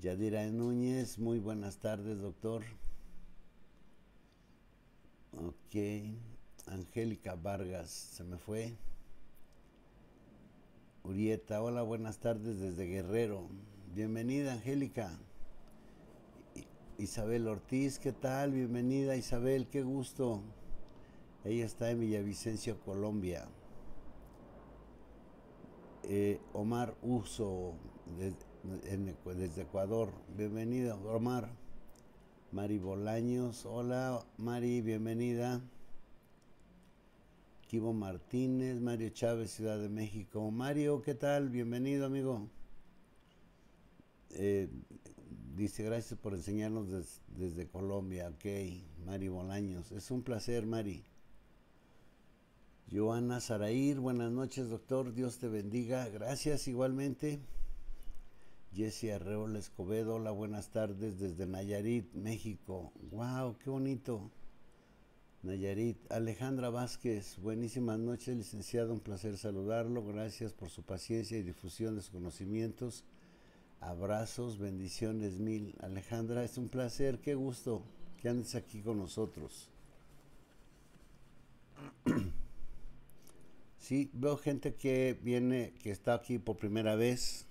Yadira Núñez. Muy buenas tardes, doctor. Ok. Angélica Vargas, se me fue. Urieta, hola, buenas tardes desde Guerrero. Bienvenida, Angélica. Isabel Ortiz, ¿qué tal? Bienvenida, Isabel, qué gusto. Ella está en Villavicencio, Colombia. Eh, Omar Uso, de, desde Ecuador. Bienvenido, Omar. Mari Bolaños, hola Mari, bienvenida. Kibo Martínez, Mario Chávez, Ciudad de México. Mario, ¿qué tal? Bienvenido, amigo. Eh, dice, gracias por enseñarnos desde Colombia. Ok, Mari Bolaños. Es un placer, Mari. Joana Sarair, buenas noches, doctor. Dios te bendiga. Gracias igualmente. Jesse Arreola Escobedo, hola, buenas tardes desde Nayarit, México. ¡Wow! ¡Qué bonito! Nayarit. Alejandra Vázquez, buenísimas noches, licenciado, un placer saludarlo. Gracias por su paciencia y difusión de sus conocimientos. Abrazos, bendiciones mil. Alejandra, es un placer, qué gusto que andes aquí con nosotros. Sí, veo gente que viene, que está aquí por primera vez.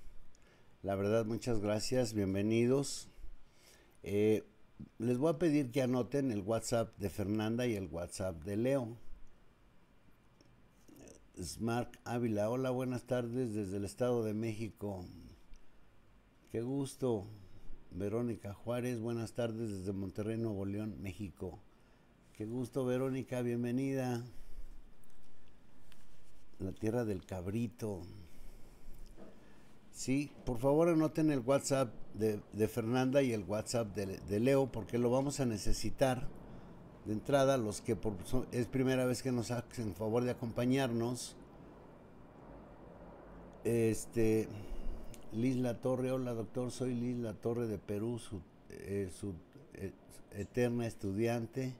La verdad, muchas gracias, bienvenidos. Eh, les voy a pedir que anoten el WhatsApp de Fernanda y el WhatsApp de Leo. Smart Ávila, hola, buenas tardes desde el Estado de México. Qué gusto. Verónica Juárez, buenas tardes desde Monterrey, Nuevo León, México. Qué gusto, Verónica, bienvenida. La tierra del cabrito. Sí, por favor anoten el WhatsApp de, Fernanda y el WhatsApp de, Leo porque lo vamos a necesitar de entrada. Los que es primera vez que nos hacen favor de acompañarnos. Este, Liz La Torre, hola doctor, soy Liz La Torre de Perú, su, eh, su eh, eterna estudiante.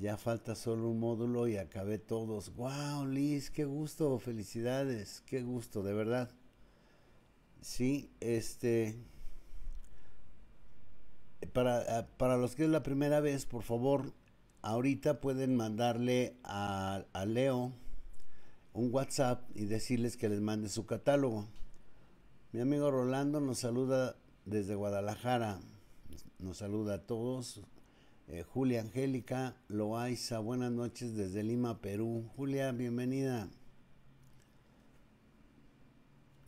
Ya falta solo un módulo y acabé todos. ¡Wow, Liz! ¡Qué gusto! ¡Felicidades! ¡Qué gusto! De verdad. Sí, este. Para, los que es la primera vez, por favor, ahorita pueden mandarle a, Leo un WhatsApp y decirles que les mande su catálogo. Mi amigo Rolando nos saluda desde Guadalajara. Nos saluda a todos. Eh, Julia Angélica Loaiza, buenas noches desde Lima, Perú. Julia, bienvenida.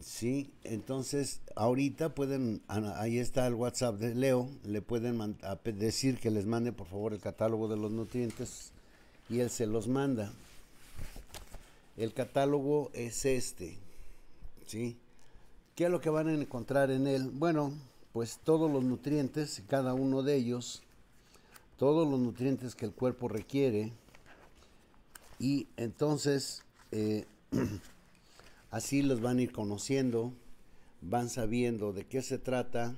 Sí, entonces ahorita pueden, ahí está el WhatsApp de Leo, le pueden decir que les mande por favor el catálogo de los nutrientes y él se los manda. El catálogo es este, ¿sí? ¿Qué es lo que van a encontrar en él? Bueno, pues todos los nutrientes, cada uno de ellos, todos los nutrientes que el cuerpo requiere y entonces... Eh, Así los van a ir conociendo, van sabiendo de qué se trata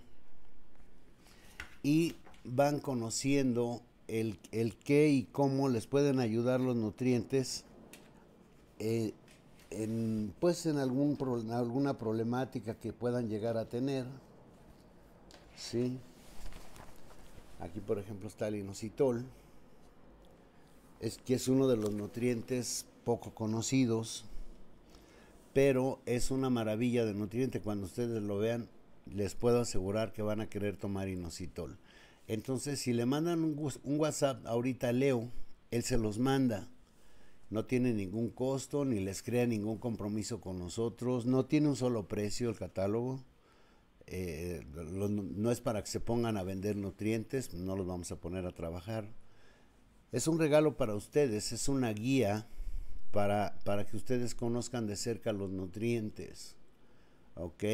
y van conociendo el, qué y cómo les pueden ayudar los nutrientes eh, en, pues en, algún alguna problemática que puedan llegar a tener. ¿sí? Aquí por ejemplo está el inositol, es, que es uno de los nutrientes poco conocidos pero es una maravilla de nutriente. Cuando ustedes lo vean, les puedo asegurar que van a querer tomar inositol. Entonces, si le mandan un, un WhatsApp ahorita a Leo, él se los manda. No tiene ningún costo, ni les crea ningún compromiso con nosotros. No tiene un solo precio el catálogo. Eh, no es para que se pongan a vender nutrientes, no los vamos a poner a trabajar. Es un regalo para ustedes, es una guía para, que ustedes conozcan de cerca los nutrientes, ¿ok?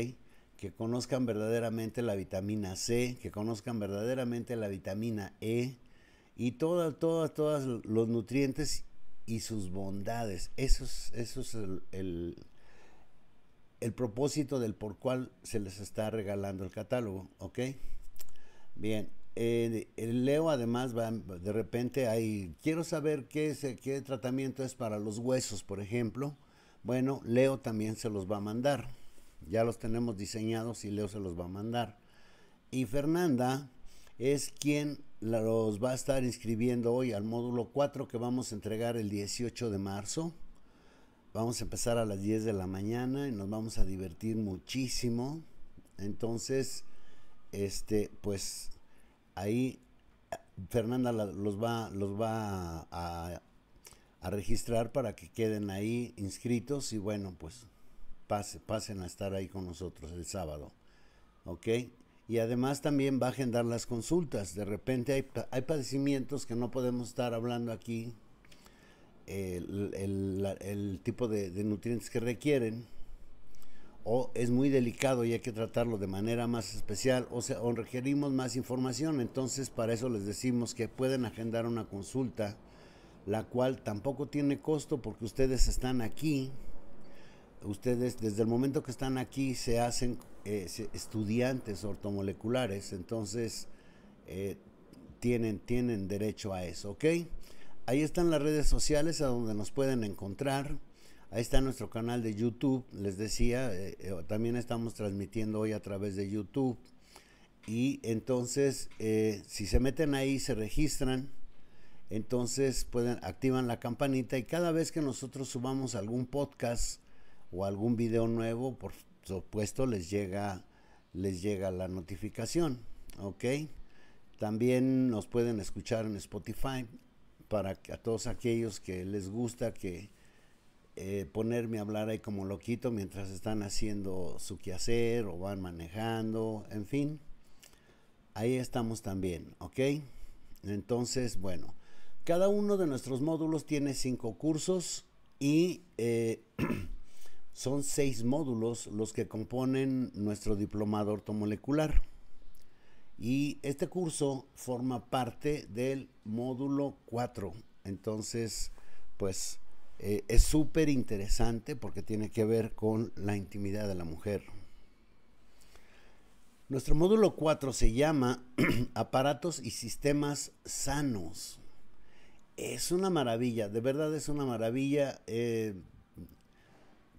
Que conozcan verdaderamente la vitamina C, que conozcan verdaderamente la vitamina E y todas, todas, todas los nutrientes y sus bondades. Eso es, eso es el, el, propósito del por cual se les está regalando el catálogo, ¿ok? Bien, eh, leo además, va, de repente hay, quiero saber qué, qué tratamiento es para los huesos, por ejemplo. Bueno, Leo también se los va a mandar. Ya los tenemos diseñados y Leo se los va a mandar. Y Fernanda es quien los va a estar inscribiendo hoy al módulo 4 que vamos a entregar el 18 de marzo. Vamos a empezar a las 10 de la mañana y nos vamos a divertir muchísimo. Entonces, este, pues ahí Fernanda los va, los va a, registrar para que queden ahí inscritos y bueno, pues pase, pasen a estar ahí con nosotros el sábado. ¿Ok? Y además también bajen a las consultas. De repente hay, hay padecimientos que no podemos estar hablando aquí, el, tipo de nutrientes que requieren o es muy delicado y hay que tratarlo de manera más especial o, sea, requerimos más información. Entonces para eso les decimos que pueden agendar una consulta, la cual tampoco tiene costo porque ustedes están aquí. Ustedes desde el momento que están aquí se hacen eh, estudiantes ortomoleculares, entonces eh, tienen, tienen derecho a eso, ¿ok? Ahí están las redes sociales a donde nos pueden encontrar. Ahí está nuestro canal de YouTube, les decía, eh, eh, también estamos transmitiendo hoy a través de YouTube. Y entonces, eh, si se meten ahí, se registran, entonces pueden, activan la campanita y cada vez que nosotros subamos algún podcast o algún video nuevo, por supuesto, les llega, les llega la notificación, ¿ok? También nos pueden escuchar en Spotify para a todos aquellos que les gusta que eh, ponerme a hablar ahí como loquito mientras están haciendo su quehacer o van manejando, en fin. Ahí estamos también, ¿ok? Entonces, bueno, cada uno de nuestros módulos tiene cinco cursos y eh, son seis módulos los que componen nuestro diplomado ortomolecular. Y este curso forma parte del módulo 4. Entonces, pues eh, es súper interesante porque tiene que ver con la intimidad de la mujer. Nuestro módulo 4 se llama Aparatos y Sistemas Sanos. Es una maravilla, de verdad es una maravilla. Eh,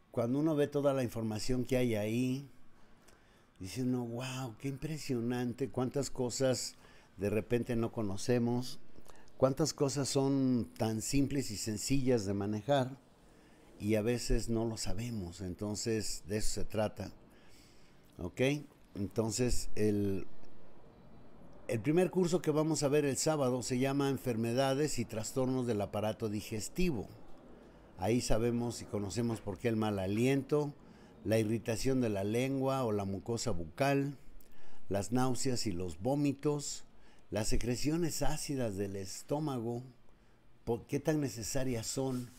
cuando uno ve toda la información que hay ahí, dice uno, wow, qué impresionante, cuántas cosas de repente no conocemos cuántas cosas son tan simples y sencillas de manejar y a veces no lo sabemos. Entonces, de eso se trata. ¿Ok? Entonces, el, el primer curso que vamos a ver el sábado se llama Enfermedades y Trastornos del Aparato Digestivo. Ahí sabemos y conocemos por qué el mal aliento, la irritación de la lengua o la mucosa bucal, las náuseas y los vómitos, las secreciones ácidas del estómago, ¿qué tan necesarias son?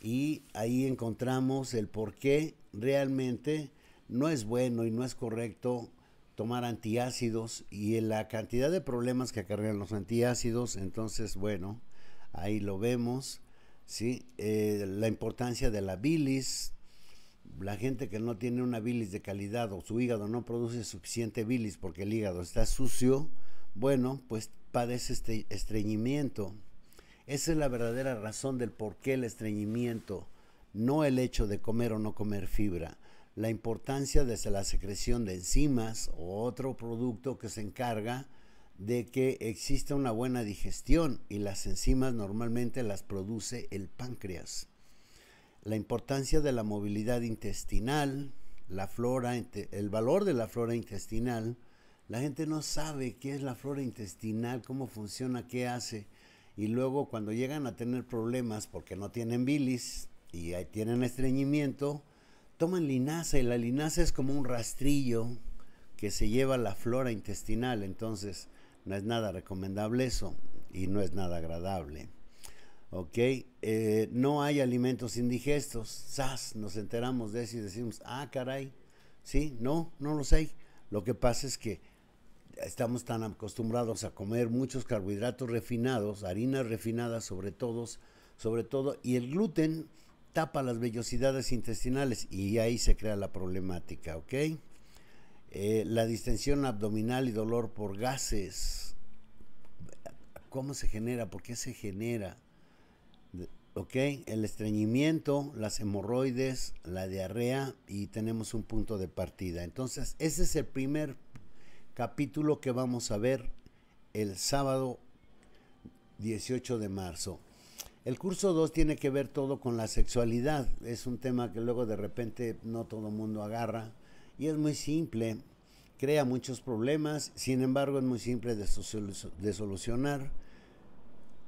Y ahí encontramos el por qué realmente no es bueno y no es correcto tomar antiácidos y la cantidad de problemas que acarrean los antiácidos. Entonces, bueno, ahí lo vemos. ¿sí? Eh, la importancia de la bilis. La gente que no tiene una bilis de calidad o su hígado no produce suficiente bilis porque el hígado está sucio, bueno, pues padece este estreñimiento. Esa es la verdadera razón del por qué el estreñimiento, no el hecho de comer o no comer fibra. La importancia desde la secreción de enzimas o otro producto que se encarga de que exista una buena digestión y las enzimas normalmente las produce el páncreas. La importancia de la movilidad intestinal, el valor de la flora intestinal, la gente no sabe qué es la flora intestinal, cómo funciona, qué hace. Y luego cuando llegan a tener problemas porque no tienen bilis y tienen estreñimiento, toman linaza y la linaza es como un rastrillo que se lleva la flora intestinal. Entonces no es nada recomendable eso y no es nada agradable. ¿ok? Eh, no hay alimentos indigestos, ¿sas? Nos enteramos de eso y decimos, ah, caray, sí, no, no los hay. Lo que pasa es que estamos tan acostumbrados a comer muchos carbohidratos refinados, harinas refinadas sobre todo, sobre todo, y el gluten tapa las vellosidades intestinales y ahí se crea la problemática, ¿ok? Eh, la distensión abdominal y dolor por gases, ¿cómo se genera? ¿Por qué se genera? ¿Ok? El estreñimiento, las hemorroides, la diarrea y tenemos un punto de partida. Entonces, ese es el primer punto capítulo que vamos a ver el sábado 18 de marzo. El curso 2 tiene que ver todo con la sexualidad. Es un tema que luego de repente no todo el mundo agarra y es muy simple. Crea muchos problemas, sin embargo es muy simple de, solucionar.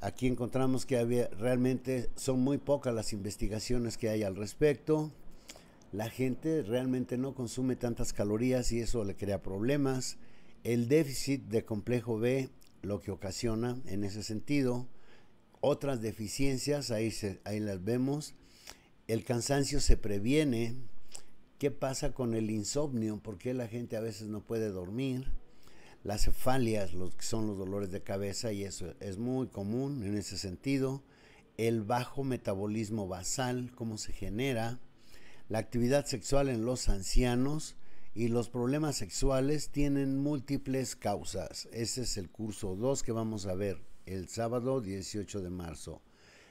Aquí encontramos que había, realmente son muy pocas las investigaciones que hay al respecto. La gente realmente no consume tantas calorías y eso le crea problemas. El déficit de complejo B lo que ocasiona en ese sentido otras deficiencias, ahí, ahí las vemos. El cansancio se previene. ¿Qué pasa con el insomnio? ¿Por qué la gente a veces no puede dormir? Las cefalias, los que son los dolores de cabeza, y eso es muy común en ese sentido. El bajo metabolismo basal, cómo se genera. La actividad sexual en los ancianos y los problemas sexuales tienen múltiples causas. Ese es el curso 2 que vamos a ver el sábado 18 de marzo.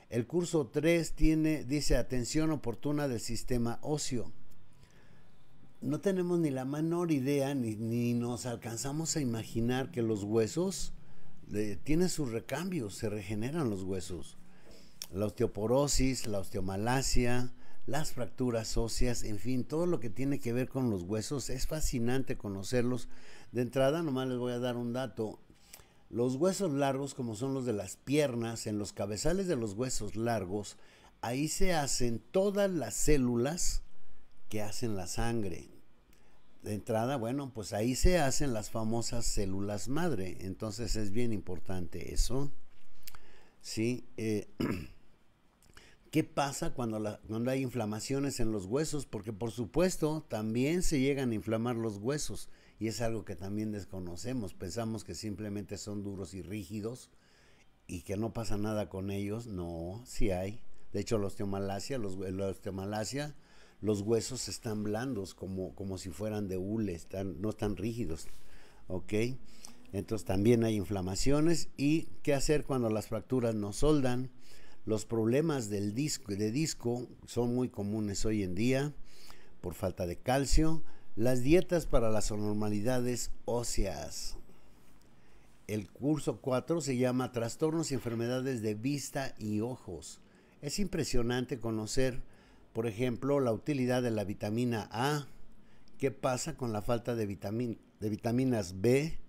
El curso 3 tiene, dice, atención oportuna del sistema óseo. No tenemos ni la menor idea, ni, nos alcanzamos a imaginar que los huesos eh, tienen sus recambios, se regeneran los huesos. La osteoporosis, la osteomalacia, las fracturas óseas, en fin, todo lo que tiene que ver con los huesos. Es fascinante conocerlos. De entrada, nomás les voy a dar un dato. Los huesos largos, como son los de las piernas, en los cabezales de los huesos largos, ahí se hacen todas las células que hacen la sangre. De entrada, bueno, pues ahí se hacen las famosas células madre. Entonces es bien importante eso. Sí. Eh, ¿Qué pasa cuando, cuando hay inflamaciones en los huesos? Porque por supuesto también se llegan a inflamar los huesos y es algo que también desconocemos. Pensamos que simplemente son duros y rígidos y que no pasa nada con ellos. No, sí hay. De hecho, la osteomalacia, los, la osteomalacia, los huesos están blandos como, como si fueran de hule, no están rígidos. ¿Ok? Entonces también hay inflamaciones y qué hacer cuando las fracturas no soldan los problemas del disco, de disco son muy comunes hoy en día por falta de calcio. Las dietas para las anormalidades óseas. El curso 4 se llama Trastornos y enfermedades de vista y ojos. Es impresionante conocer, por ejemplo, la utilidad de la vitamina A, qué pasa con la falta de vitaminas B,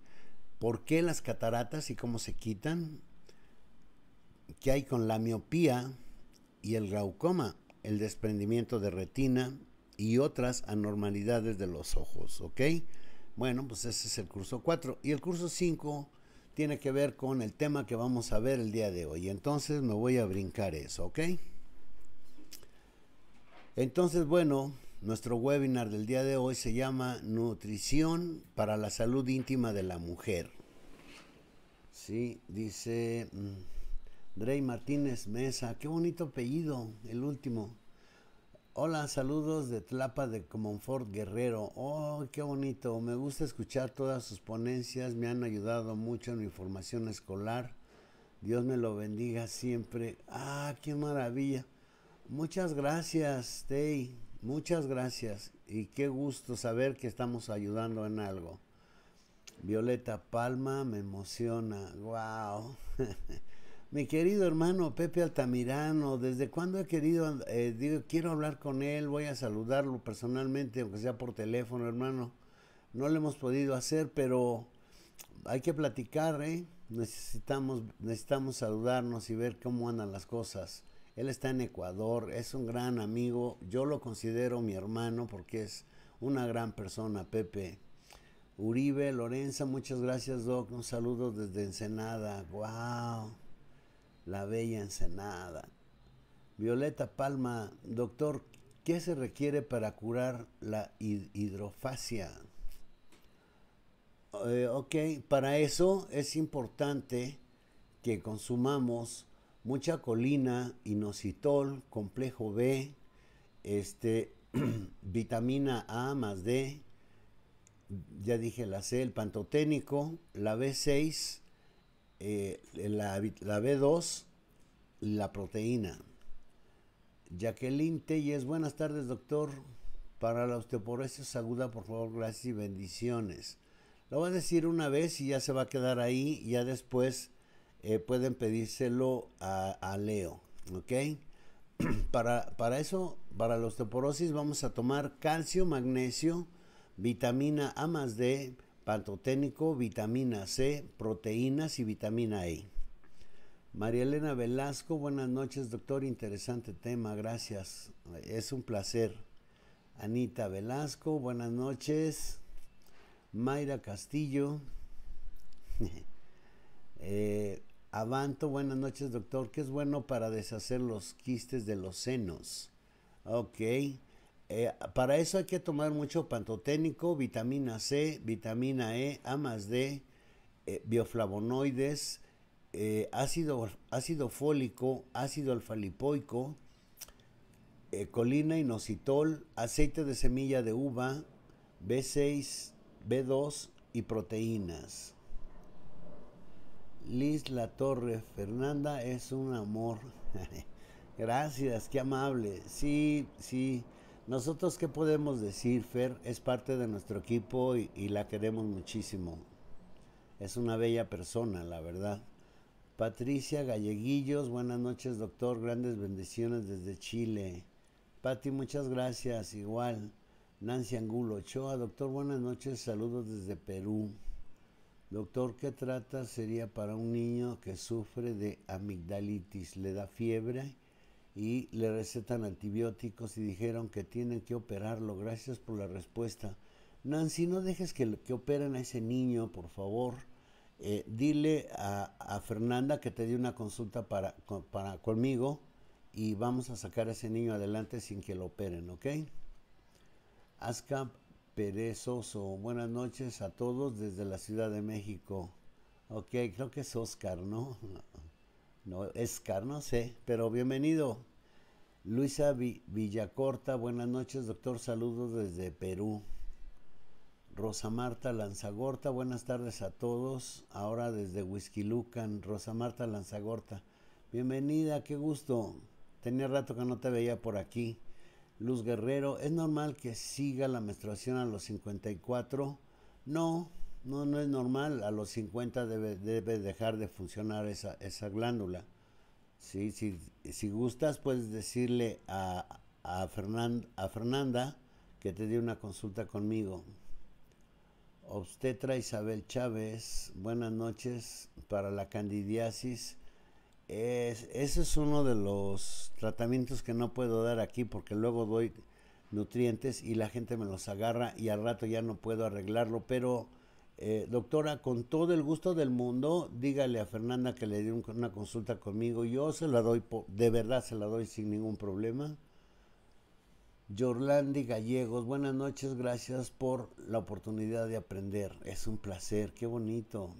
por qué las cataratas y cómo se quitan, que hay con la miopía y el glaucoma, el desprendimiento de retina y otras anormalidades de los ojos, ¿ok? Bueno, pues ese es el curso 4. Y el curso 5 tiene que ver con el tema que vamos a ver el día de hoy. Entonces me voy a brincar eso, ¿ok? Entonces, bueno, nuestro webinar del día de hoy se llama Nutrición para la salud íntima de la mujer. Sí, dice... Mm, Drey Martínez Mesa, qué bonito apellido, el último. Hola, saludos de Tlapa de Comonfort Guerrero. Oh, qué bonito. Me gusta escuchar todas sus ponencias. Me han ayudado mucho en mi formación escolar. Dios me lo bendiga siempre. Ah, qué maravilla. Muchas gracias, Tey. Muchas gracias. Y qué gusto saber que estamos ayudando en algo. Violeta Palma me emociona. Wow. Mi querido hermano Pepe Altamirano, ¿desde cuándo he querido, eh, digo, quiero hablar con él, voy a saludarlo personalmente, aunque sea por teléfono, hermano? No lo hemos podido hacer, pero hay que platicar, ¿eh? Necesitamos, necesitamos saludarnos y ver cómo andan las cosas. Él está en Ecuador, es un gran amigo, yo lo considero mi hermano porque es una gran persona, Pepe. Uribe, Lorenza, muchas gracias, Doc. Un saludo desde Ensenada. ¡Wow! La Bella Ensenada. Violeta Palma, doctor, ¿qué se requiere para curar la hidrofasia? Eh, ok, para eso es importante que consumamos mucha colina, inositol, complejo B, este, vitamina A más D, ya dije la C, el pantoténico, la B6, eh, la, B2, la proteína. Jacqueline Telles, buenas tardes doctor. Para la osteoporosis aguda, por favor, gracias y bendiciones. Lo voy a decir una vez y ya se va a quedar ahí. ya después eh, pueden pedírselo a, Leo. ¿Ok? Para, para, eso, para la osteoporosis, vamos a tomar calcio, magnesio, vitamina A más D, pantoténico, vitamina C, proteínas y vitamina E. María Elena Velasco, buenas noches, doctor. Interesante tema, gracias. Es un placer. Anita Velasco, buenas noches. Mayra Castillo. Eh, Avanto, buenas noches, doctor. ¿Qué es bueno para deshacer los quistes de los senos? Ok. Eh, para eso hay que tomar mucho pantoténico, vitamina C, vitamina E, A más D, eh, bioflavonoides, eh, ácido, ácido fólico, ácido alfalipoico, colina y inositol, aceite de semilla de uva, B6, B2 y proteínas. Liz La Torre Fernanda es un amor. Gracias, qué amable. Sí, sí. Nosotros, ¿qué podemos decir? Fer es parte de nuestro equipo y, la queremos muchísimo. Es una bella persona, la verdad. Patricia Galleguillos, buenas noches, doctor. Grandes bendiciones desde Chile. Pati, muchas gracias, igual. Nancy Angulo Ochoa, doctor, buenas noches, saludos desde Perú. Doctor, ¿qué trata sería para un niño que sufre de amigdalitis? ¿Le da fiebre? y le recetan antibióticos y dijeron que tienen que operarlo. Gracias por la respuesta. Nancy, no dejes que, que operen a ese niño, por favor. Eh, dile a, Fernanda que te dé una consulta para, para, conmigo y vamos a sacar a ese niño adelante sin que lo operen, ¿ok? Pérez Perezoso, buenas noches a todos desde la Ciudad de México. Ok, creo que es Oscar, ¿no? No, Escar, no sé, pero bienvenido. Luisa Villacorta, buenas noches, doctor. Saludos desde Perú. Rosa Marta Lanzagorta, buenas tardes a todos. Ahora desde Lucan, Rosa Marta Lanzagorta. Bienvenida, qué gusto. Tenía rato que no te veía por aquí. Luz Guerrero, ¿es normal que siga la menstruación a los 54? No, no, no es normal. A los 50 debe, dejar de funcionar esa, glándula. Sí, si gustas, puedes decirle a, a Fernanda que te dé una consulta conmigo. Obstetra Isabel Chávez, buenas noches. Para la candidiasis, ese es uno de los tratamientos que no puedo dar aquí porque luego doy nutrientes y la gente me los agarra y al rato ya no puedo arreglarlo, pero eh, doctora, con todo el gusto del mundo, dígale a Fernanda que le dé una consulta conmigo. Yo se la doy, de verdad se la doy sin ningún problema. Yorlandi Gallegos, buenas noches, gracias por la oportunidad de aprender. Es un placer, qué bonito.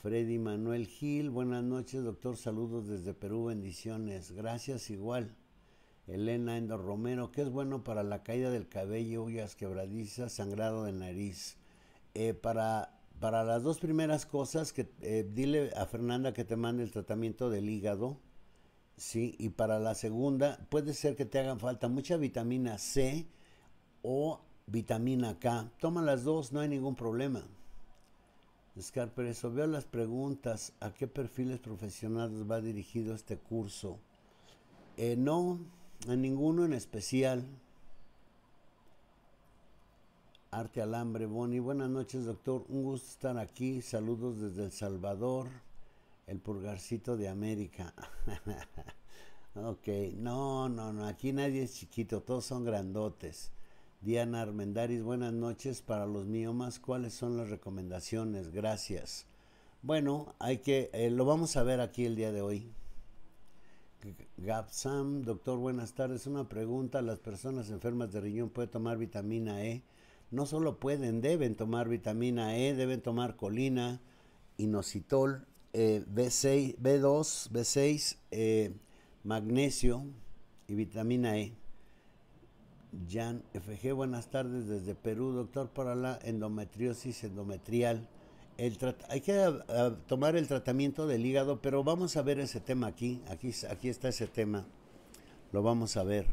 Freddy Manuel Gil, buenas noches, doctor, saludos desde Perú, bendiciones. Gracias igual. Elena Endo Romero, ¿qué es bueno para la caída del cabello, uñas quebradizas, sangrado de nariz? Eh, para, para las dos primeras cosas, que eh, dile a Fernanda que te mande el tratamiento del hígado, ¿sí? Y para la segunda, puede ser que te hagan falta mucha vitamina C o vitamina K. Toma las dos, no hay ningún problema. Oscar eso, veo las preguntas. ¿A qué perfiles profesionales va dirigido este curso? Eh, no, a ninguno en especial. Arte Alambre Boni. Buenas noches, doctor. Un gusto estar aquí. Saludos desde El Salvador, el purgarcito de América. ok, no, no, no. Aquí nadie es chiquito, todos son grandotes. Diana Armendaris, buenas noches. Para los miomas, ¿cuáles son las recomendaciones? Gracias. Bueno, hay que, eh, lo vamos a ver aquí el día de hoy. Gapsam, doctor, buenas tardes. Una pregunta, ¿las personas enfermas de riñón pueden tomar vitamina E? no solo pueden, deben tomar vitamina E, deben tomar colina, inositol, B6, B2, B6, magnesio y vitamina E. Jan FG, buenas tardes desde Perú, doctor, para la endometriosis endometrial. hay que ah, ah, tomar el tratamiento del hígado, pero vamos a ver ese tema aquí. Aquí, aquí está ese tema. Lo vamos a ver.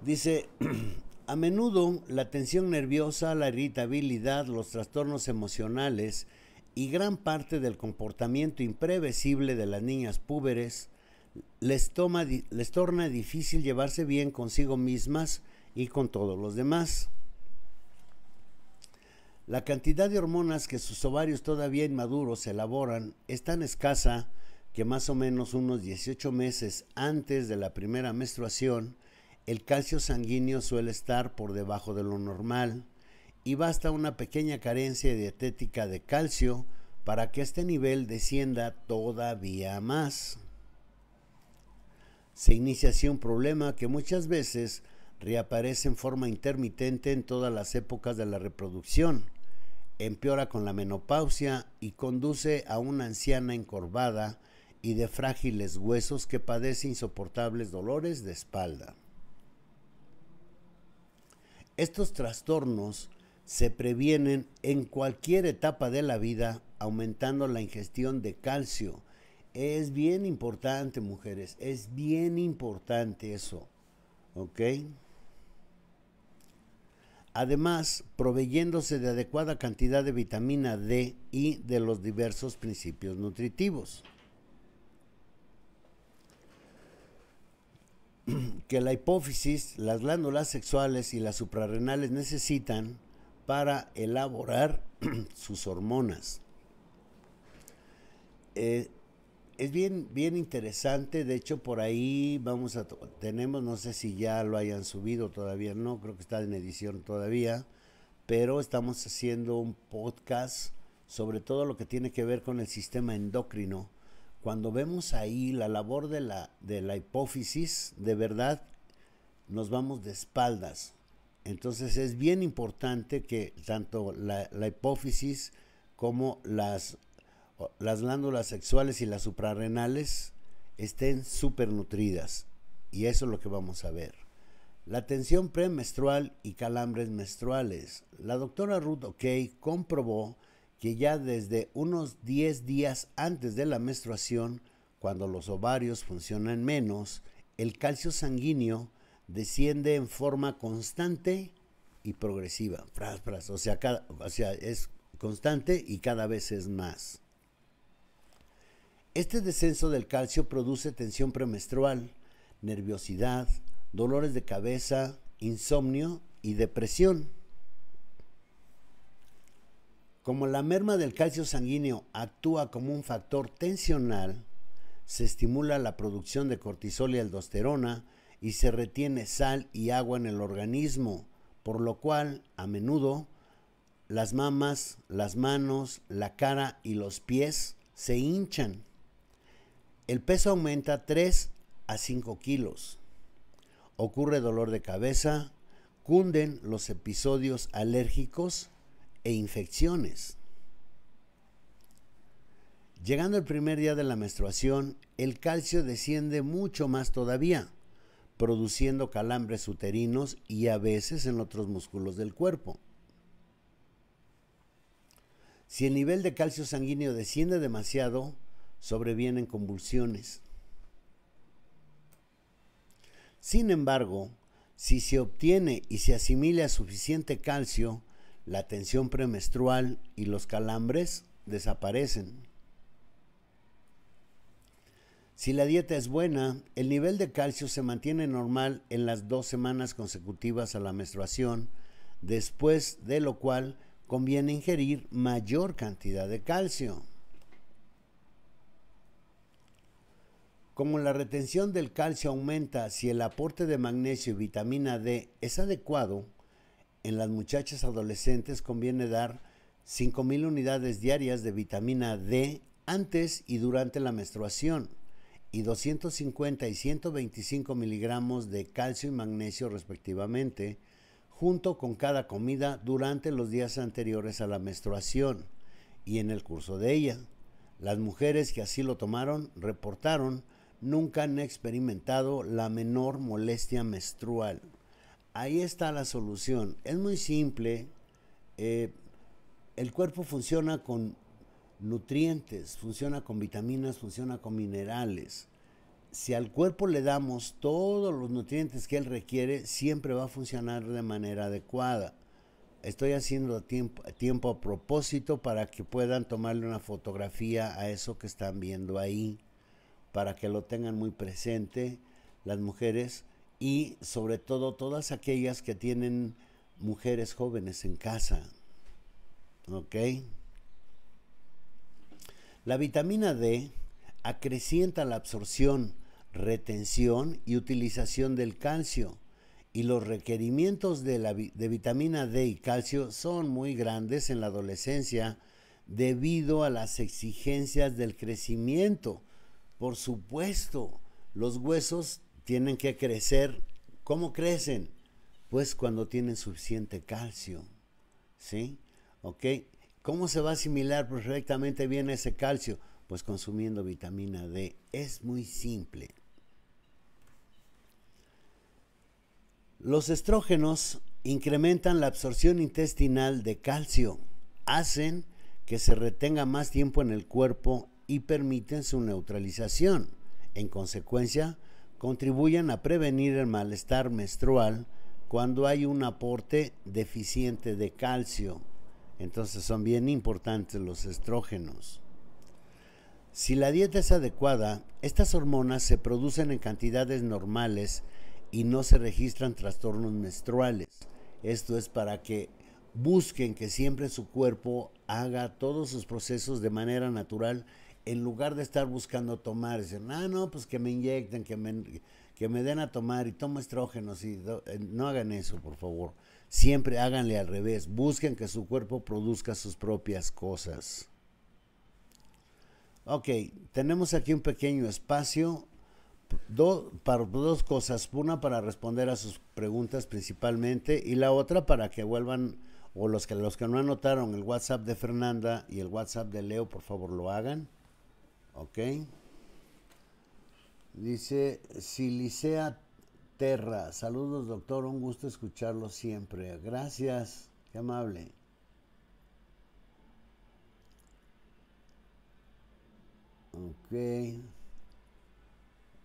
Dice A menudo la tensión nerviosa, la irritabilidad, los trastornos emocionales y gran parte del comportamiento imprevisible de las niñas púberes les, les torna difícil llevarse bien consigo mismas y con todos los demás. La cantidad de hormonas que sus ovarios todavía inmaduros elaboran es tan escasa que más o menos unos 18 meses antes de la primera menstruación el calcio sanguíneo suele estar por debajo de lo normal y basta una pequeña carencia dietética de calcio para que este nivel descienda todavía más. Se inicia así un problema que muchas veces reaparece en forma intermitente en todas las épocas de la reproducción, empeora con la menopausia y conduce a una anciana encorvada y de frágiles huesos que padece insoportables dolores de espalda. Estos trastornos se previenen en cualquier etapa de la vida aumentando la ingestión de calcio. Es bien importante, mujeres, es bien importante eso. Además, proveyéndose de adecuada cantidad de vitamina D y de los diversos principios nutritivos. que la hipófisis, las glándulas sexuales y las suprarrenales necesitan para elaborar sus hormonas. Eh, es bien, bien interesante, de hecho por ahí vamos a tenemos, no sé si ya lo hayan subido todavía, no, creo que está en edición todavía, pero estamos haciendo un podcast sobre todo lo que tiene que ver con el sistema endocrino cuando vemos ahí la labor de la, de la hipófisis, de verdad nos vamos de espaldas. Entonces es bien importante que tanto la, hipófisis como las, las glándulas sexuales y las suprarrenales estén súper nutridas Y eso es lo que vamos a ver. La tensión premenstrual y calambres menstruales. La doctora Ruth O'Kay comprobó que ya desde unos 10 días antes de la menstruación, cuando los ovarios funcionan menos, el calcio sanguíneo desciende en forma constante y progresiva. Fras, fras, o, sea, o sea, es constante y cada vez es más. Este descenso del calcio produce tensión premenstrual, nerviosidad, dolores de cabeza, insomnio y depresión. Como la merma del calcio sanguíneo actúa como un factor tensional, se estimula la producción de cortisol y aldosterona y se retiene sal y agua en el organismo, por lo cual a menudo las mamas, las manos, la cara y los pies se hinchan. El peso aumenta 3 a 5 kilos. Ocurre dolor de cabeza, cunden los episodios alérgicos e infecciones. Llegando el primer día de la menstruación, el calcio desciende mucho más todavía, produciendo calambres uterinos y a veces en otros músculos del cuerpo. Si el nivel de calcio sanguíneo desciende demasiado, sobrevienen convulsiones. Sin embargo, si se obtiene y se asimila suficiente calcio, la tensión premenstrual y los calambres desaparecen. Si la dieta es buena, el nivel de calcio se mantiene normal en las dos semanas consecutivas a la menstruación, después de lo cual conviene ingerir mayor cantidad de calcio. Como la retención del calcio aumenta si el aporte de magnesio y vitamina D es adecuado, en las muchachas adolescentes conviene dar 5.000 unidades diarias de vitamina D antes y durante la menstruación y 250 y 125 miligramos de calcio y magnesio respectivamente, junto con cada comida durante los días anteriores a la menstruación y en el curso de ella. Las mujeres que así lo tomaron reportaron nunca han experimentado la menor molestia menstrual. Ahí está la solución. Es muy simple. Eh, el cuerpo funciona con nutrientes, funciona con vitaminas, funciona con minerales. Si al cuerpo le damos todos los nutrientes que él requiere, siempre va a funcionar de manera adecuada. Estoy haciendo tiempo, tiempo a propósito para que puedan tomarle una fotografía a eso que están viendo ahí, para que lo tengan muy presente las mujeres y sobre todo todas aquellas que tienen mujeres jóvenes en casa. ¿Ok? La vitamina D acrecienta la absorción, retención y utilización del calcio y los requerimientos de, de, vitamina D y calcio son muy grandes en la adolescencia debido a las exigencias del crecimiento. Por supuesto, los huesos tienen que crecer. ¿Cómo crecen? Pues cuando tienen suficiente calcio. ¿Sí? ¿Ok? ¿Cómo se va a asimilar perfectamente bien ese calcio? Pues consumiendo vitamina D. Es muy simple. Los estrógenos incrementan la absorción intestinal de calcio, hacen que se retenga más tiempo en el cuerpo y permiten su neutralización. En consecuencia, contribuyan a prevenir el malestar menstrual cuando hay un aporte deficiente de calcio. Entonces son bien importantes los estrógenos. Si la dieta es adecuada, estas hormonas se producen en cantidades normales y no se registran trastornos menstruales. Esto es para que busquen que siempre su cuerpo haga todos sus procesos de manera natural en lugar de estar buscando tomar, dicen, ah, no, pues que me inyecten, que me, que me den a tomar y tomo estrógenos y eh, no hagan eso, por favor. Siempre háganle al revés, busquen que su cuerpo produzca sus propias cosas. Ok, tenemos aquí un pequeño espacio para dos cosas. Una para responder a sus preguntas principalmente y la otra para que vuelvan, o los que, los que no anotaron el WhatsApp de Fernanda y el WhatsApp de Leo, por favor lo hagan. ¿Ok? Dice Silicea Terra, saludos doctor, un gusto escucharlo siempre. Gracias, qué amable. Ok.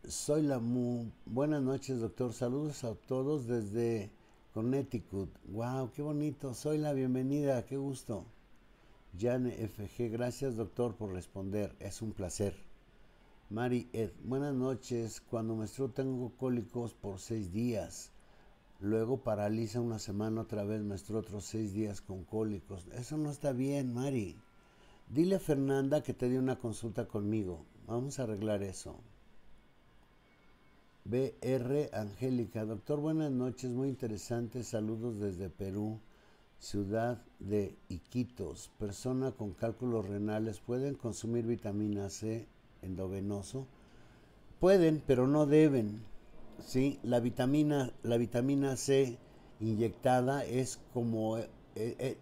Soy la Mu. Buenas noches, doctor. Saludos a todos desde Connecticut. Wow, qué bonito. Soy la bienvenida, qué gusto. Jan FG, gracias doctor por responder, es un placer. Mari Ed, buenas noches, cuando menstruo tengo cólicos por seis días, luego paraliza una semana otra vez, menstruo otros seis días con cólicos, eso no está bien Mari. Dile a Fernanda que te dé una consulta conmigo, vamos a arreglar eso. BR Angélica, doctor, buenas noches, muy interesante, saludos desde Perú ciudad de Iquitos, persona con cálculos renales, ¿pueden consumir vitamina C endovenoso? Pueden, pero no deben. ¿sí? La, vitamina, la vitamina C inyectada es como eh, eh, eh,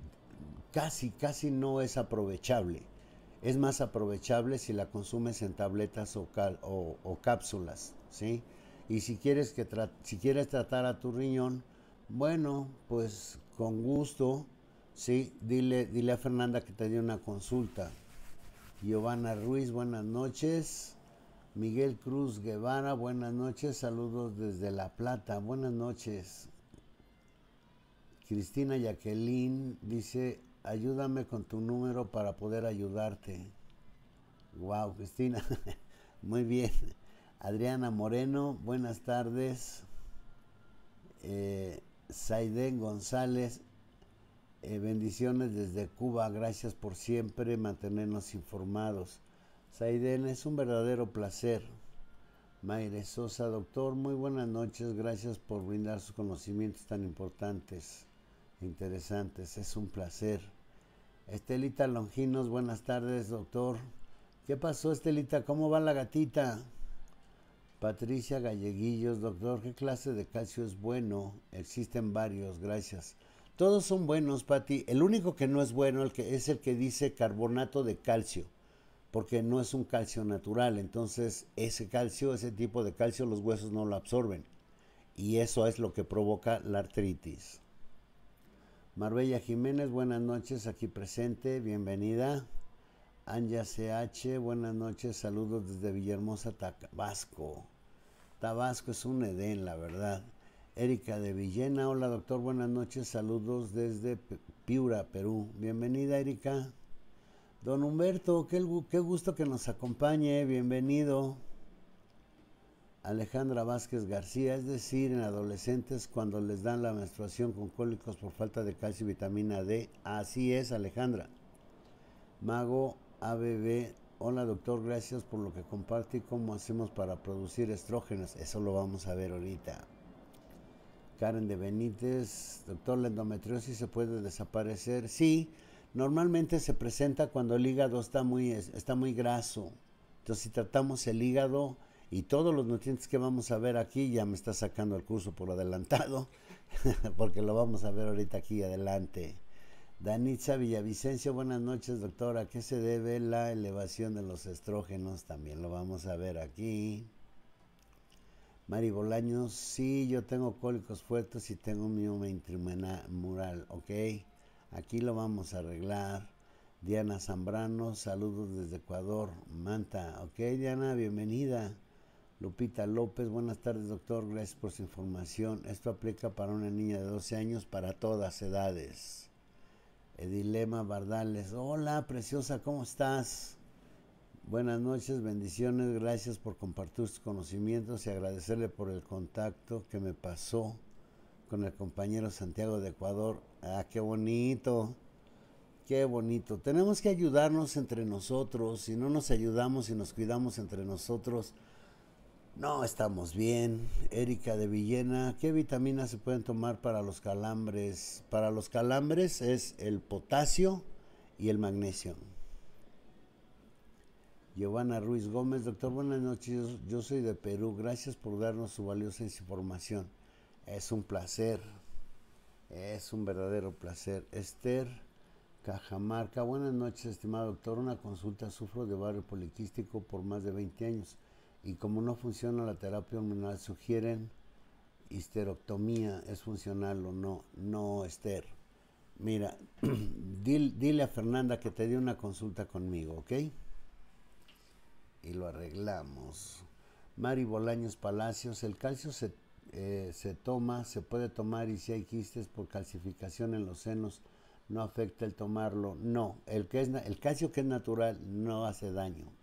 casi, casi no es aprovechable. Es más aprovechable si la consumes en tabletas o, o, o cápsulas, ¿sí? Y si quieres, que si quieres tratar a tu riñón, bueno, pues con gusto, sí, dile, dile a Fernanda que te dio una consulta. Giovanna Ruiz, buenas noches. Miguel Cruz Guevara, buenas noches. Saludos desde La Plata, buenas noches. Cristina Jacqueline dice, ayúdame con tu número para poder ayudarte. Wow, Cristina. Muy bien. Adriana Moreno, buenas tardes. Eh, Saiden González, eh, bendiciones desde Cuba, gracias por siempre mantenernos informados. Zayden, es un verdadero placer. Maire Sosa, doctor, muy buenas noches, gracias por brindar sus conocimientos tan importantes, e interesantes, es un placer. Estelita Longinos, buenas tardes, doctor. ¿Qué pasó, Estelita? ¿Cómo va la gatita? Patricia Galleguillos, doctor, ¿qué clase de calcio es bueno? Existen varios, gracias. Todos son buenos, Pati. El único que no es bueno es el que dice carbonato de calcio, porque no es un calcio natural. Entonces, ese calcio, ese tipo de calcio, los huesos no lo absorben. Y eso es lo que provoca la artritis. Marbella Jiménez, buenas noches, aquí presente, bienvenida. Anja CH, buenas noches, saludos desde Villahermosa, Tabasco. Tabasco es un Edén, la verdad. Erika de Villena, hola doctor, buenas noches, saludos desde Piura, Perú. Bienvenida, Erika. Don Humberto, qué, qué gusto que nos acompañe, bienvenido. Alejandra Vázquez García, es decir, en adolescentes cuando les dan la menstruación con cólicos por falta de calcio y vitamina D. Así es, Alejandra. Mago ABB. Hola doctor, gracias por lo que comparte y cómo hacemos para producir estrógenos. Eso lo vamos a ver ahorita. Karen de Benítez, doctor, la endometriosis se puede desaparecer. Sí, normalmente se presenta cuando el hígado está muy, está muy graso. Entonces si tratamos el hígado y todos los nutrientes que vamos a ver aquí, ya me está sacando el curso por adelantado, porque lo vamos a ver ahorita aquí adelante. Danitza Villavicencio, buenas noches doctora. ¿A qué se debe la elevación de los estrógenos? También lo vamos a ver aquí. Mari Bolaños, sí, yo tengo cólicos fuertes y tengo mioma mural, ok. Aquí lo vamos a arreglar. Diana Zambrano, saludos desde Ecuador, Manta, ok. Diana, bienvenida. Lupita López, buenas tardes doctor, gracias por su información. Esto aplica para una niña de 12 años, para todas edades. Edilema Bardales. Hola, preciosa, ¿cómo estás? Buenas noches, bendiciones, gracias por compartir tus conocimientos y agradecerle por el contacto que me pasó con el compañero Santiago de Ecuador. Ah, qué bonito, qué bonito. Tenemos que ayudarnos entre nosotros, si no nos ayudamos y nos cuidamos entre nosotros, no, estamos bien. Erika de Villena, ¿qué vitaminas se pueden tomar para los calambres? Para los calambres es el potasio y el magnesio. Giovanna Ruiz Gómez, doctor, buenas noches. Yo soy de Perú. Gracias por darnos su valiosa información. Es un placer. Es un verdadero placer. Esther Cajamarca, buenas noches, estimado doctor. Una consulta. Sufro de barrio poliquístico por más de 20 años y como no funciona la terapia hormonal, sugieren histerectomía, ¿es funcional o no? No, Esther. Mira, dile, a Fernanda que te dé una consulta conmigo, ¿ok? Y lo arreglamos. Mari Bolaños Palacios, el calcio se, eh, se toma, se puede tomar y si hay quistes por calcificación en los senos, no afecta el tomarlo. No, el, que es, el calcio que es natural no hace daño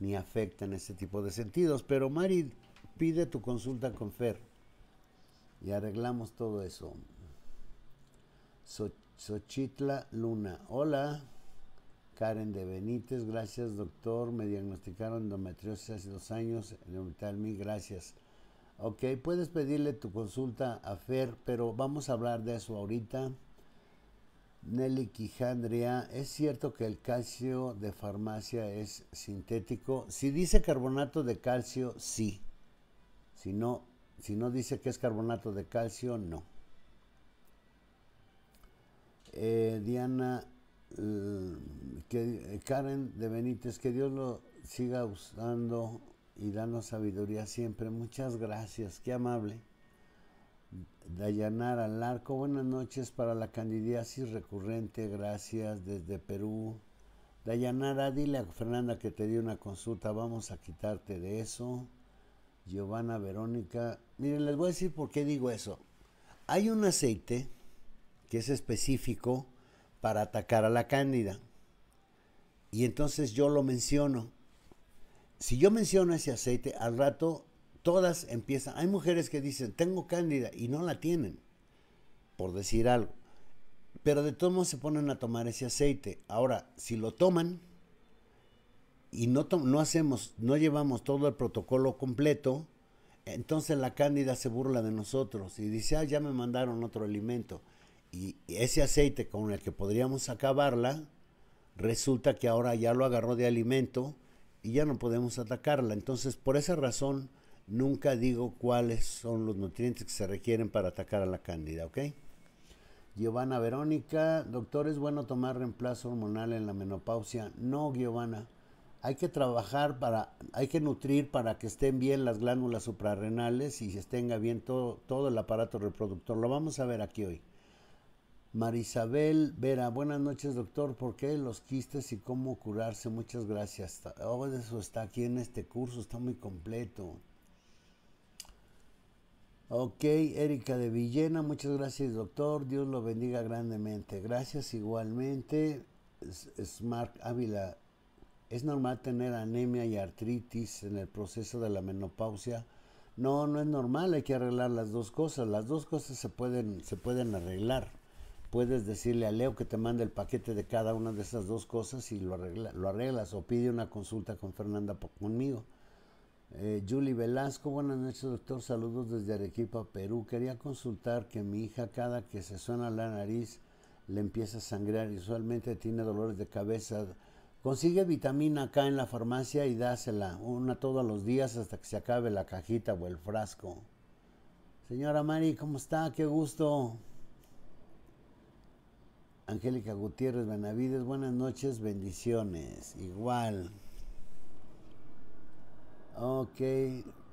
ni afecta en ese tipo de sentidos. Pero Mari, pide tu consulta con Fer y arreglamos todo eso. Sochitla Luna, hola. Karen de Benítez, gracias doctor. Me diagnosticaron endometriosis hace dos años en mil gracias. Ok, puedes pedirle tu consulta a Fer, pero vamos a hablar de eso ahorita. Nelly Quijandria, ¿es cierto que el calcio de farmacia es sintético? Si dice carbonato de calcio, sí. Si no, si no dice que es carbonato de calcio, no. Eh, Diana, eh, que, eh, Karen de Benítez, que Dios lo siga usando y dando sabiduría siempre. Muchas gracias, qué amable. Dayanara Larco, buenas noches para la candidiasis recurrente, gracias desde Perú. Dayanara, dile a Fernanda que te di una consulta, vamos a quitarte de eso. Giovanna Verónica, miren, les voy a decir por qué digo eso. Hay un aceite que es específico para atacar a la cándida. Y entonces yo lo menciono. Si yo menciono ese aceite, al rato todas empiezan. Hay mujeres que dicen, tengo cándida y no la tienen, por decir algo. Pero de todos modos se ponen a tomar ese aceite. Ahora, si lo toman y no, no hacemos, no llevamos todo el protocolo completo, entonces la cándida se burla de nosotros y dice, ah, ya me mandaron otro alimento. Y ese aceite con el que podríamos acabarla, resulta que ahora ya lo agarró de alimento y ya no podemos atacarla. Entonces, por esa razón, Nunca digo cuáles son los nutrientes que se requieren para atacar a la cándida, ¿ok? Giovanna Verónica, doctor, ¿es bueno tomar reemplazo hormonal en la menopausia? No, Giovanna. Hay que trabajar para, hay que nutrir para que estén bien las glándulas suprarrenales y se tenga bien todo, todo el aparato reproductor. Lo vamos a ver aquí hoy. Marisabel Vera, buenas noches, doctor. ¿Por qué los quistes y cómo curarse? Muchas gracias. Oh, eso está aquí en este curso, está muy completo. Ok, Erika de Villena, muchas gracias doctor, Dios lo bendiga grandemente. Gracias igualmente, Smart Ávila. ¿Es normal tener anemia y artritis en el proceso de la menopausia? No, no es normal, hay que arreglar las dos cosas. Las dos cosas se pueden, se pueden arreglar. Puedes decirle a Leo que te mande el paquete de cada una de esas dos cosas y lo, arregla, lo arreglas o pide una consulta con Fernanda conmigo. Eh, Julie Velasco, buenas noches doctor, saludos desde Arequipa, Perú. Quería consultar que mi hija cada que se suena la nariz le empieza a sangrar y usualmente tiene dolores de cabeza. Consigue vitamina acá en la farmacia y dásela una todos los días hasta que se acabe la cajita o el frasco. Señora Mari, ¿cómo está? Qué gusto. Angélica Gutiérrez Benavides, buenas noches, bendiciones. Igual. Ok,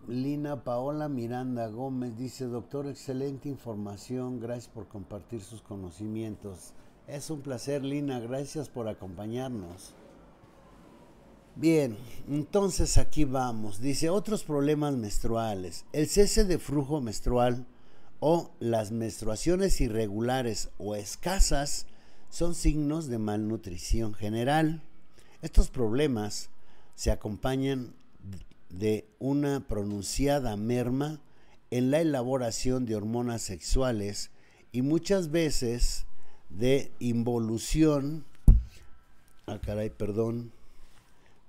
Lina Paola Miranda Gómez dice, doctor, excelente información, gracias por compartir sus conocimientos. Es un placer, Lina, gracias por acompañarnos. Bien, entonces aquí vamos. Dice, otros problemas menstruales. El cese de flujo menstrual o las menstruaciones irregulares o escasas son signos de malnutrición general. Estos problemas se acompañan de una pronunciada merma en la elaboración de hormonas sexuales y muchas veces de involución, ah, perdón,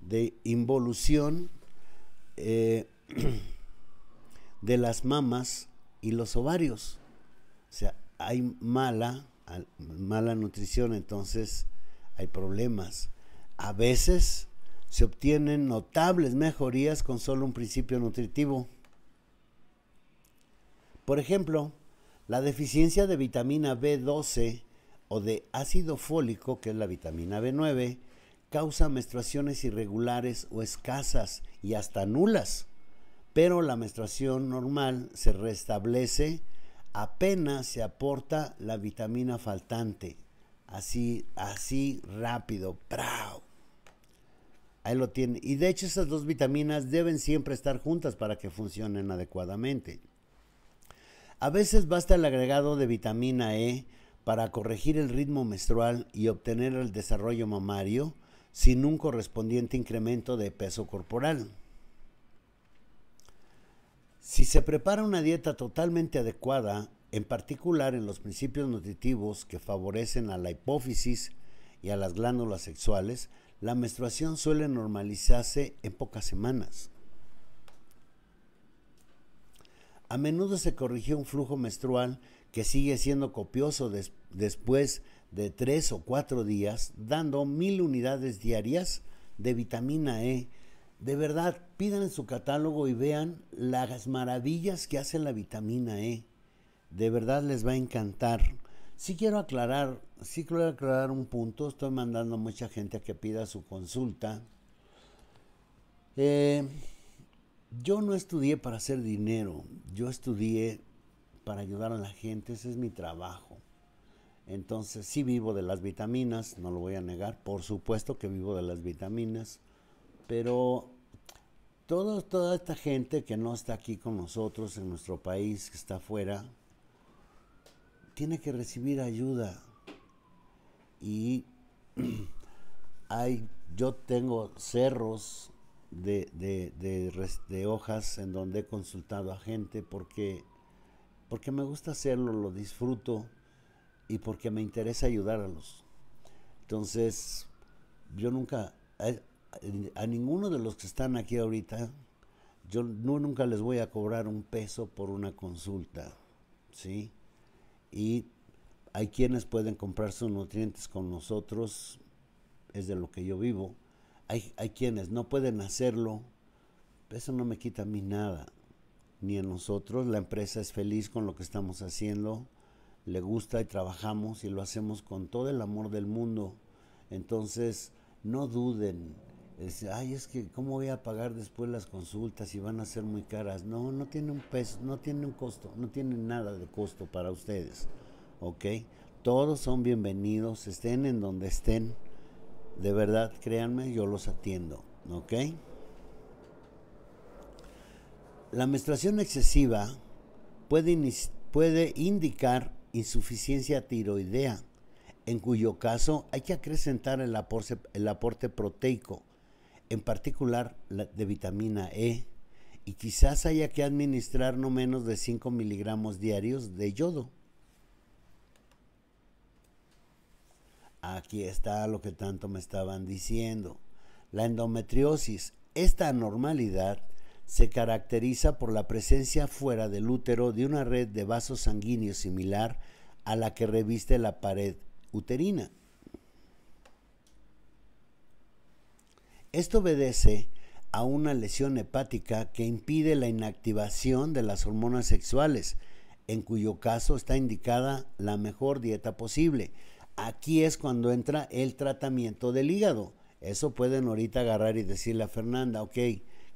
de involución eh, de las mamas y los ovarios. O sea, hay mala, mala nutrición, entonces hay problemas. A veces se obtienen notables mejorías con solo un principio nutritivo. Por ejemplo, la deficiencia de vitamina B12 o de ácido fólico, que es la vitamina B9, causa menstruaciones irregulares o escasas y hasta nulas, pero la menstruación normal se restablece apenas se aporta la vitamina faltante, así, así rápido, ¡prau! Ahí lo tiene. Y de hecho esas dos vitaminas deben siempre estar juntas para que funcionen adecuadamente. A veces basta el agregado de vitamina E para corregir el ritmo menstrual y obtener el desarrollo mamario sin un correspondiente incremento de peso corporal. Si se prepara una dieta totalmente adecuada, en particular en los principios nutritivos que favorecen a la hipófisis y a las glándulas sexuales, la menstruación suele normalizarse en pocas semanas. A menudo se corrigió un flujo menstrual que sigue siendo copioso después de tres o cuatro días, dando mil unidades diarias de vitamina E. De verdad, pidan en su catálogo y vean las maravillas que hace la vitamina E. De verdad les va a encantar. Sí quiero aclarar, sí quiero aclarar un punto. Estoy mandando a mucha gente a que pida su consulta. Eh, yo no estudié para hacer dinero. Yo estudié para ayudar a la gente. Ese es mi trabajo. Entonces sí vivo de las vitaminas, no lo voy a negar. Por supuesto que vivo de las vitaminas. Pero toda esta gente que no está aquí con nosotros en nuestro país, que está afuera, tiene que recibir ayuda. Y hay, yo tengo cerros de, de, hojas en donde he consultado a gente porque, porque me gusta hacerlo, lo disfruto y porque me interesa ayudar a los. Entonces, yo nunca, a, eh, a ninguno de los que están aquí ahorita, yo no, nunca les voy a cobrar un peso por una consulta, ¿sí? y hay quienes pueden comprar sus nutrientes con nosotros, es de lo que yo vivo. Hay, quienes no pueden hacerlo, eso no me quita a mí nada, ni a nosotros. La empresa es feliz con lo que estamos haciendo, le gusta y trabajamos y lo hacemos con todo el amor del mundo. Entonces, no duden, es, ay, es que cómo voy a pagar después las consultas y van a ser muy caras. No, no tiene un peso, no tiene un costo, no tiene nada de costo para ustedes. ¿Ok? Todos son bienvenidos, estén en donde estén. De verdad, créanme, yo los atiendo. ¿Ok? La menstruación excesiva puede, puede indicar insuficiencia tiroidea, en cuyo caso hay que acrecentar el, aporte, el aporte proteico en particular la de vitamina E, y quizás haya que administrar no menos de 5 miligramos diarios de yodo. Aquí está lo que tanto me estaban diciendo. La endometriosis, esta anormalidad, se caracteriza por la presencia fuera del útero de una red de vasos sanguíneos similar a la que reviste la pared uterina. Esto obedece a una lesión hepática que impide la inactivación de las hormonas sexuales, en cuyo caso está indicada la mejor dieta posible. Aquí es cuando entra el tratamiento del hígado. Eso pueden ahorita agarrar y decirle a Fernanda, ok,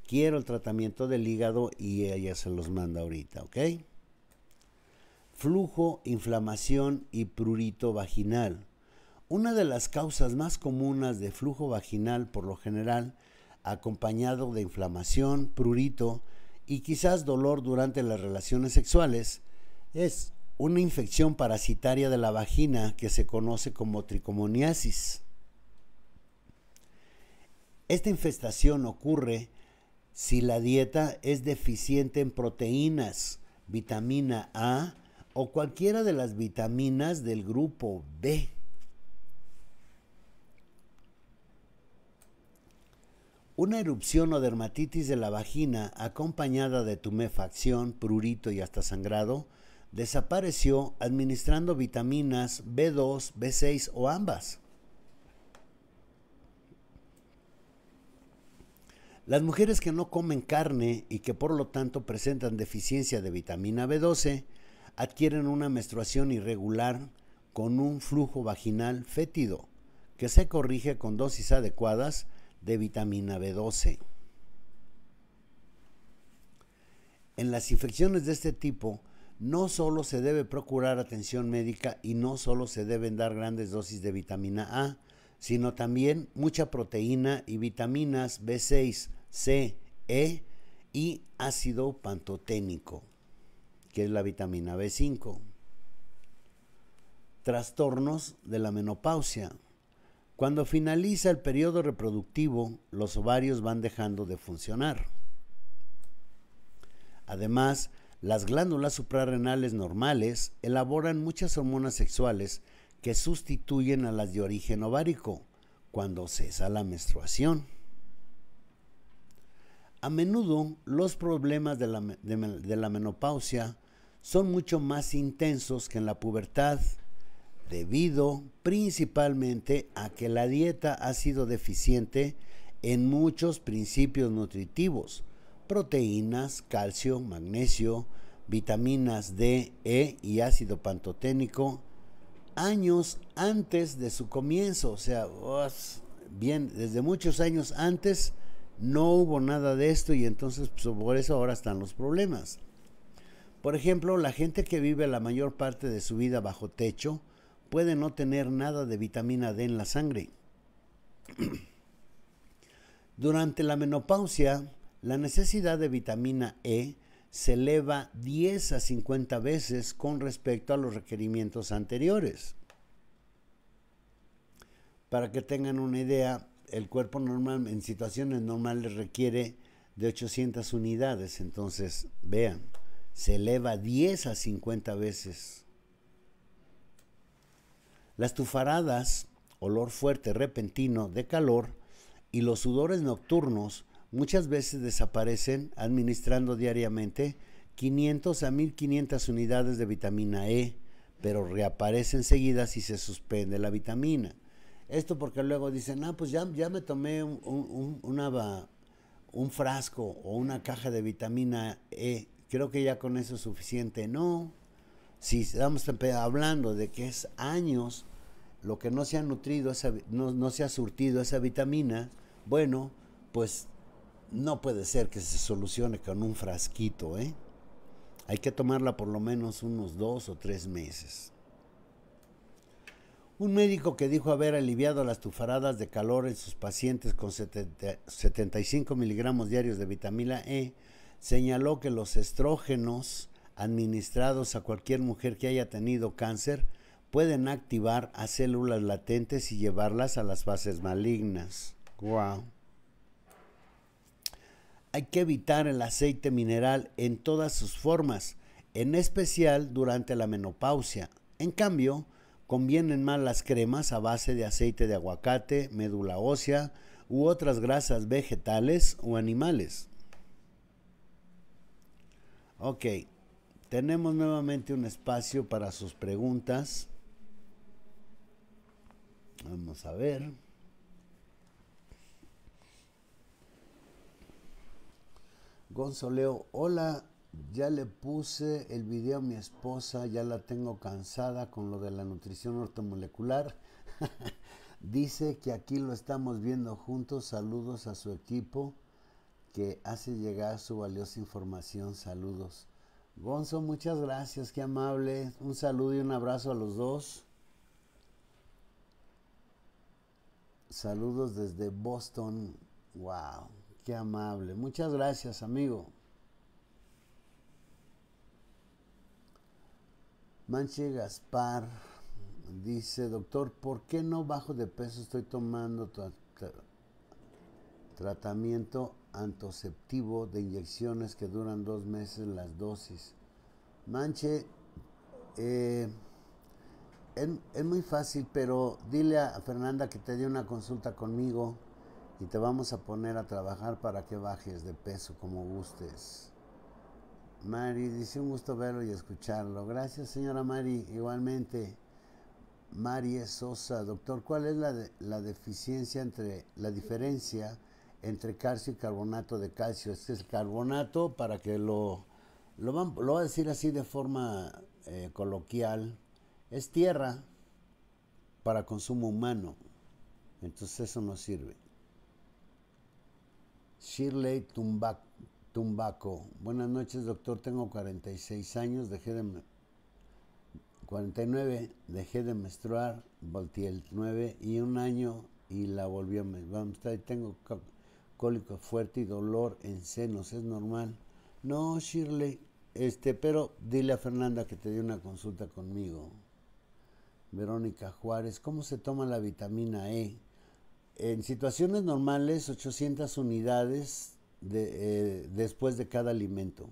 quiero el tratamiento del hígado y ella se los manda ahorita, ok. Flujo, inflamación y prurito vaginal. Una de las causas más comunes de flujo vaginal por lo general, acompañado de inflamación, prurito y quizás dolor durante las relaciones sexuales, es una infección parasitaria de la vagina que se conoce como tricomoniasis. Esta infestación ocurre si la dieta es deficiente en proteínas, vitamina A o cualquiera de las vitaminas del grupo B Una erupción o dermatitis de la vagina acompañada de tumefacción, prurito y hasta sangrado desapareció administrando vitaminas B2, B6 o ambas. Las mujeres que no comen carne y que por lo tanto presentan deficiencia de vitamina B12 adquieren una menstruación irregular con un flujo vaginal fétido que se corrige con dosis adecuadas de vitamina B12. En las infecciones de este tipo, no solo se debe procurar atención médica y no solo se deben dar grandes dosis de vitamina A, sino también mucha proteína y vitaminas B6, C, E y ácido pantoténico, que es la vitamina B5. Trastornos de la menopausia. Cuando finaliza el periodo reproductivo, los ovarios van dejando de funcionar. Además, las glándulas suprarrenales normales elaboran muchas hormonas sexuales que sustituyen a las de origen ovárico cuando cesa la menstruación. A menudo los problemas de la, de la menopausia son mucho más intensos que en la pubertad debido principalmente a que la dieta ha sido deficiente en muchos principios nutritivos, proteínas, calcio, magnesio, vitaminas D, E y ácido pantoténico, años antes de su comienzo, o sea, bien, desde muchos años antes no hubo nada de esto y entonces pues, por eso ahora están los problemas. Por ejemplo, la gente que vive la mayor parte de su vida bajo techo, puede no tener nada de vitamina D en la sangre. Durante la menopausia, la necesidad de vitamina E se eleva 10 a 50 veces con respecto a los requerimientos anteriores. Para que tengan una idea, el cuerpo normal en situaciones normales requiere de 800 unidades, entonces vean, se eleva 10 a 50 veces. Las tufaradas, olor fuerte repentino de calor y los sudores nocturnos muchas veces desaparecen administrando diariamente 500 a 1500 unidades de vitamina E, pero reaparecen seguidas si se suspende la vitamina. Esto porque luego dicen, ah, pues ya, ya me tomé un, una, un frasco o una caja de vitamina E, creo que ya con eso es suficiente. No, si estamos hablando de que es años lo que no se ha nutrido, no, se ha surtido esa vitamina, bueno, pues no puede ser que se solucione con un frasquito, ¿eh? Hay que tomarla por lo menos unos dos o tres meses. Un médico que dijo haber aliviado las tufaradas de calor en sus pacientes con 75 miligramos diarios de vitamina E señaló que los estrógenos administrados a cualquier mujer que haya tenido cáncer pueden activar a células latentes y llevarlas a las fases malignas. Wow. Hay que evitar el aceite mineral en todas sus formas, en especial durante la menopausia. En cambio, convienen más las cremas a base de aceite de aguacate, médula ósea u otras grasas vegetales o animales. Ok, tenemos nuevamente un espacio para sus preguntas. Vamos a ver. Gonzoleo, hola, ya le puse el video a mi esposa, ya la tengo cansada con lo de la nutrición ortomolecular. Dice que aquí lo estamos viendo juntos. Saludos a su equipo que hace llegar su valiosa información. Saludos. Gonzo, muchas gracias, qué amable. Un saludo y un abrazo a los dos. Saludos desde Boston. Wow, qué amable. Muchas gracias, amigo. Manche Gaspar dice, doctor, ¿por qué no bajo de peso? Estoy tomando tratamiento antoceptivo de inyecciones que duran dos meses las dosis. Manche, eh, es, muy fácil, pero dile a Fernanda que te dé una consulta conmigo y te vamos a poner a trabajar para que bajes de peso como gustes. Mari, dice un gusto verlo y escucharlo. Gracias, señora Mari. Igualmente, Mari e. Sosa, doctor, ¿cuál es la, la deficiencia entre la diferencia? entre calcio y carbonato de calcio. Este es carbonato para que lo, lo, voy a decir así de forma eh, coloquial. Es tierra para consumo humano. Entonces eso no sirve. Shirley Tumbaco. Buenas noches, doctor. Tengo 46 años. Dejé de 49. Dejé de menstruar. Volteé el 9 y un año y la volví a menstruar. Tengo alcohólico fuerte y dolor en senos es normal. No, Shirley, este, pero dile a Fernanda que te dé una consulta conmigo. Verónica Juárez, ¿cómo se toma la vitamina E? En situaciones normales, 800 unidades eh, después de cada alimento.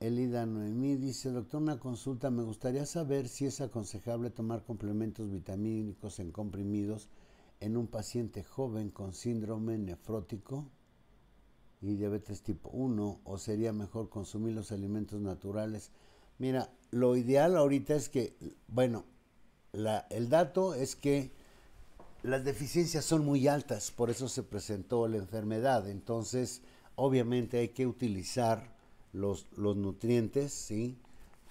Elida Noemí dice, doctor, una consulta, me gustaría saber si es aconsejable tomar complementos vitamínicos en comprimidos en un paciente joven con síndrome nefrótico y diabetes tipo 1 o sería mejor consumir los alimentos naturales? Mira, lo ideal ahorita es que, bueno, el dato es que las deficiencias son muy altas, por eso se presentó la enfermedad. Entonces, obviamente hay que utilizar los, los nutrientes, ¿sí?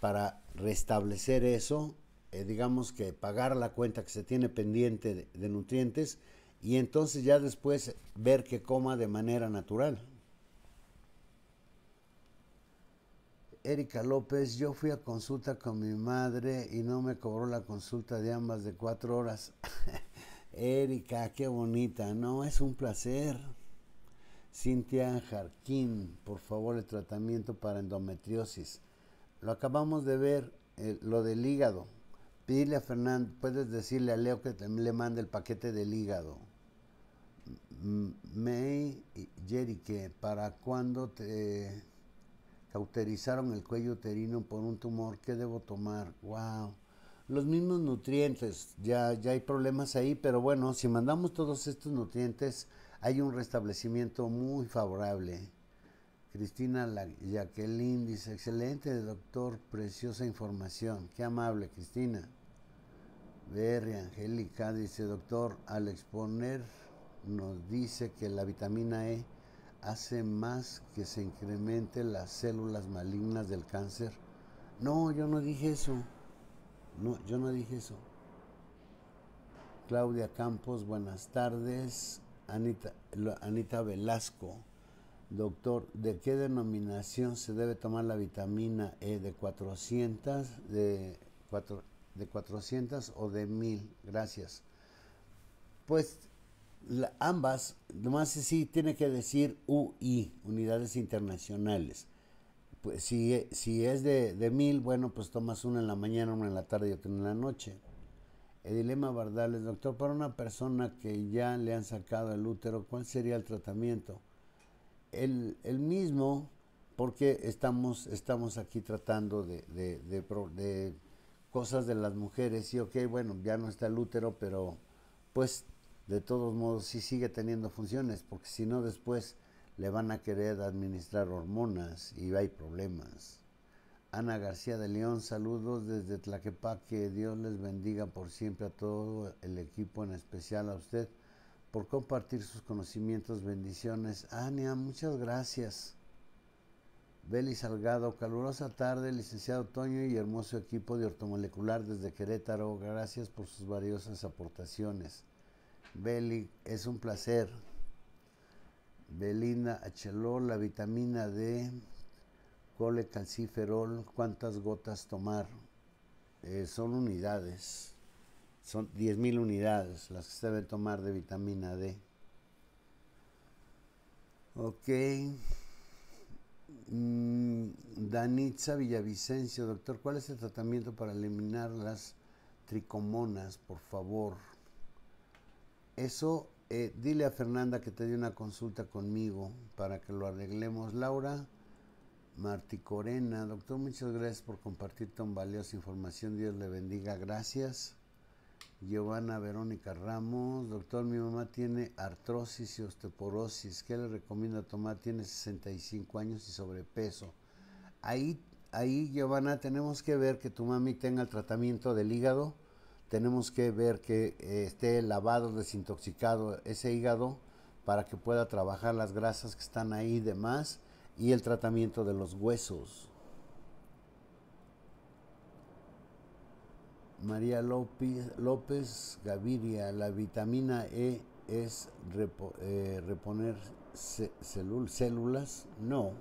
Para restablecer eso eh, digamos que pagar la cuenta que se tiene pendiente de, nutrientes y entonces ya después ver que coma de manera natural. Erika López, yo fui a consulta con mi madre y no me cobró la consulta de ambas de cuatro horas. Erika, qué bonita, no, es un placer. Cintia Jarquín, por favor, el tratamiento para endometriosis. Lo acabamos de ver, eh, lo del hígado. Pedirle a Fernando, puedes decirle a Leo que también le mande el paquete del hígado. May que ¿para cuándo te cauterizaron el cuello uterino por un tumor? ¿Qué debo tomar? ¡Wow! Los mismos nutrientes, ya, ya hay problemas ahí, pero bueno, si mandamos todos estos nutrientes, hay un restablecimiento muy favorable. Cristina Jacqueline dice, excelente doctor, preciosa información. Qué amable, Cristina. BR Angélica dice, doctor, al exponer nos dice que la vitamina E hace más que se incremente las células malignas del cáncer. No, yo no dije eso. No, yo no dije eso. Claudia Campos, buenas tardes. Anita Velasco. Doctor, ¿de qué denominación se debe tomar la vitamina E? ¿De 400, de, o de 1000? Gracias. Pues ambas, nomás sí tiene que decir UI, unidades internacionales. Pues si, es de, de 1000, bueno, pues tomas una en la mañana, una en la tarde y otra en la noche. El dilema Bardales, doctor, para una persona que ya le han sacado el útero, ¿cuál sería el tratamiento? el, mismo porque estamos, estamos aquí tratando de, de, cosas de las mujeres y ok, bueno, ya no está el útero, pero pues de todos modos sí sigue teniendo funciones, porque si no después le van a querer administrar hormonas y hay problemas. Ana García de León, saludos desde Tlaquepaque, Dios les bendiga por siempre a todo el equipo, en especial a usted por compartir sus conocimientos. Bendiciones. Ania, muchas gracias. Beli Salgado, calurosa tarde, licenciado Toño y hermoso equipo de ortomolecular desde Querétaro. Gracias por sus valiosas aportaciones. Beli, es un placer. Belina HLO, la vitamina D, cole calciferol, cuántas gotas tomar. Eh, son unidades. Son 10.000 unidades las que se deben tomar de vitamina D. Ok. Mm, Danitza Villavicencio, doctor, ¿cuál es el tratamiento para eliminar las tricomonas, por favor? Eso, eh, dile a Fernanda que te dé una consulta conmigo para que lo arreglemos. Laura Marticorena, doctor, muchas gracias por compartir tan valiosa información. Dios le bendiga. Gracias. Giovanna Verónica Ramos, doctor, mi mamá tiene artrosis y osteoporosis. ¿Qué le recomienda tomar? Tiene 65 años y sobrepeso. Ahí, ahí, Giovanna, tenemos que ver que tu mami tenga el tratamiento del hígado. Tenemos que ver que eh, esté lavado, desintoxicado ese hígado para que pueda trabajar las grasas que están ahí y demás y el tratamiento de los huesos. María López, López Gaviria, la vitamina E es eh, reponer células. No,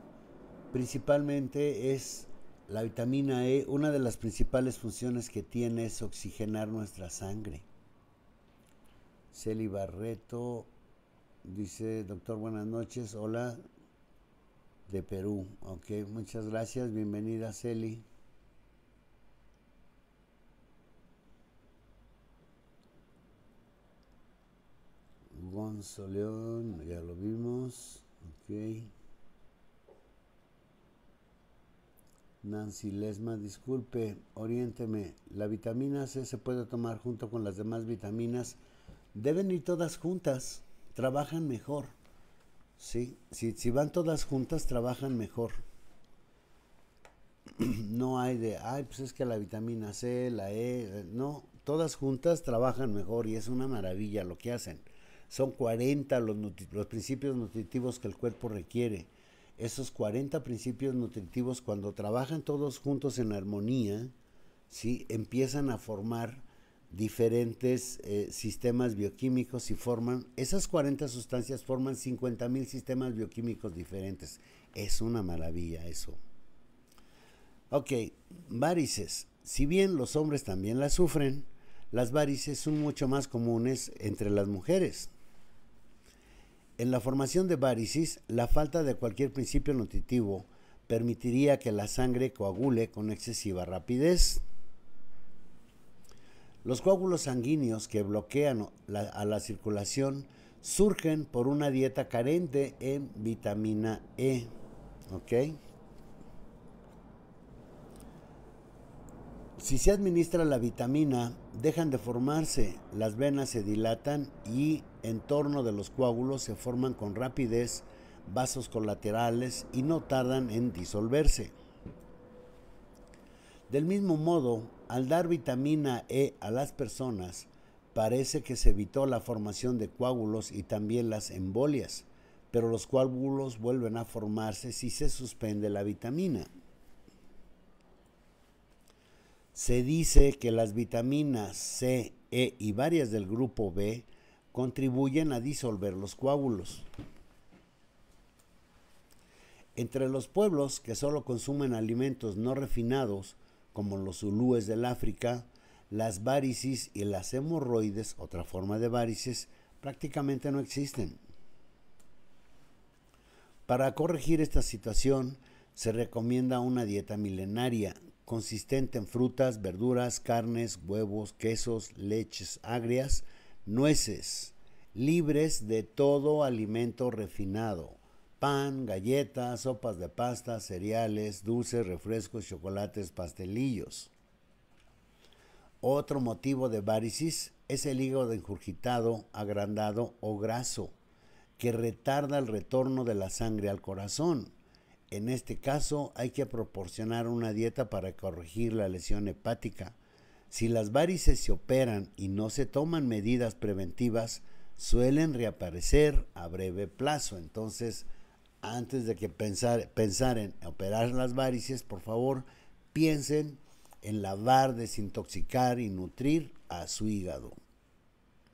principalmente es la vitamina E, una de las principales funciones que tiene es oxigenar nuestra sangre. Celi Barreto dice, doctor, buenas noches, hola, de Perú. Ok, muchas gracias, bienvenida Celi. Gonzo León, ya lo vimos. Ok. Nancy Lesma, disculpe, oriénteme. ¿La vitamina C se puede tomar junto con las demás vitaminas? Deben ir todas juntas, trabajan mejor. Sí, si, si van todas juntas, trabajan mejor. no hay de, ay, pues es que la vitamina C, la E, no, todas juntas trabajan mejor y es una maravilla lo que hacen. Son 40 los, principios nutritivos que el cuerpo requiere. Esos 40 principios nutritivos, cuando trabajan todos juntos en armonía, ¿sí? empiezan a formar diferentes eh, sistemas bioquímicos y forman, esas 40 sustancias forman 50.000 sistemas bioquímicos diferentes. Es una maravilla eso. Ok, varices. Si bien los hombres también las sufren, las varices son mucho más comunes entre las mujeres. En la formación de varices, la falta de cualquier principio nutritivo permitiría que la sangre coagule con excesiva rapidez. Los coágulos sanguíneos que bloquean a la circulación surgen por una dieta carente en vitamina E. Si se administra la vitamina, dejan de formarse, las venas se dilatan y en torno de los coágulos se forman con rapidez vasos colaterales y no tardan en disolverse. Del mismo modo, al dar vitamina E a las personas, parece que se evitó la formación de coágulos y también las embolias, pero los coágulos vuelven a formarse si se suspende la vitamina. Se dice que las vitaminas C, E y varias del grupo B contribuyen a disolver los coágulos. Entre los pueblos que solo consumen alimentos no refinados, como los zulúes del África, las varices y las hemorroides, otra forma de varices, prácticamente no existen. Para corregir esta situación, se recomienda una dieta milenaria, consistente en frutas, verduras, carnes, huevos, quesos, leches agrias, nueces, libres de todo alimento refinado, pan, galletas, sopas de pasta, cereales, dulces, refrescos, chocolates, pastelillos. Otro motivo de varicis es el hígado enjurgitado, agrandado o graso, que retarda el retorno de la sangre al corazón. En este caso hay que proporcionar una dieta para corregir la lesión hepática si las varices se operan y no se toman medidas preventivas, suelen reaparecer a breve plazo. Entonces, antes de que pensar, pensar en operar las varices, por favor, piensen en lavar, desintoxicar y nutrir a su hígado.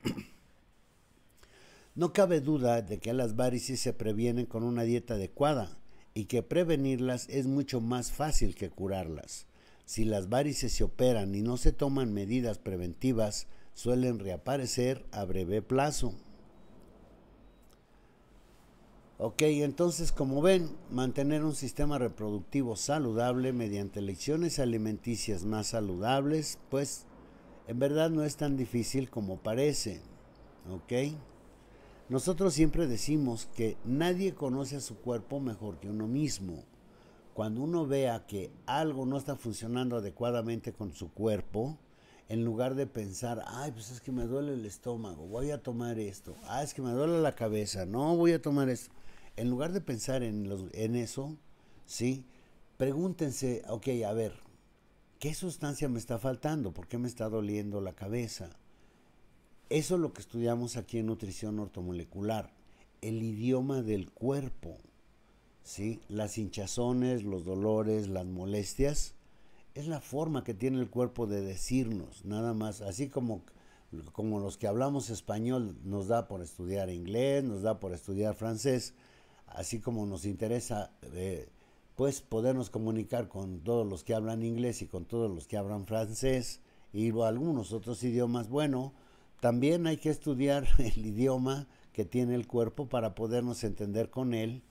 No cabe duda de que las varices se previenen con una dieta adecuada y que prevenirlas es mucho más fácil que curarlas. Si las varices se operan y no se toman medidas preventivas, suelen reaparecer a breve plazo. Ok, entonces como ven, mantener un sistema reproductivo saludable mediante lecciones alimenticias más saludables, pues en verdad no es tan difícil como parece. Ok, nosotros siempre decimos que nadie conoce a su cuerpo mejor que uno mismo cuando uno vea que algo no está funcionando adecuadamente con su cuerpo, en lugar de pensar, ay, pues es que me duele el estómago, voy a tomar esto, ah, es que me duele la cabeza, no voy a tomar esto. En lugar de pensar en, en eso, ¿sí? Pregúntense, ok, a ver, ¿qué sustancia me está faltando? ¿Por qué me está doliendo la cabeza? Eso es lo que estudiamos aquí en nutrición ortomolecular, el idioma del cuerpo. ¿sí? Las hinchazones, los dolores, las molestias, es la forma que tiene el cuerpo de decirnos, nada más, así como, como los que hablamos español nos da por estudiar inglés, nos da por estudiar francés, así como nos interesa eh, pues podernos comunicar con todos los que hablan inglés y con todos los que hablan francés y algunos otros idiomas, bueno, también hay que estudiar el idioma que tiene el cuerpo para podernos entender con él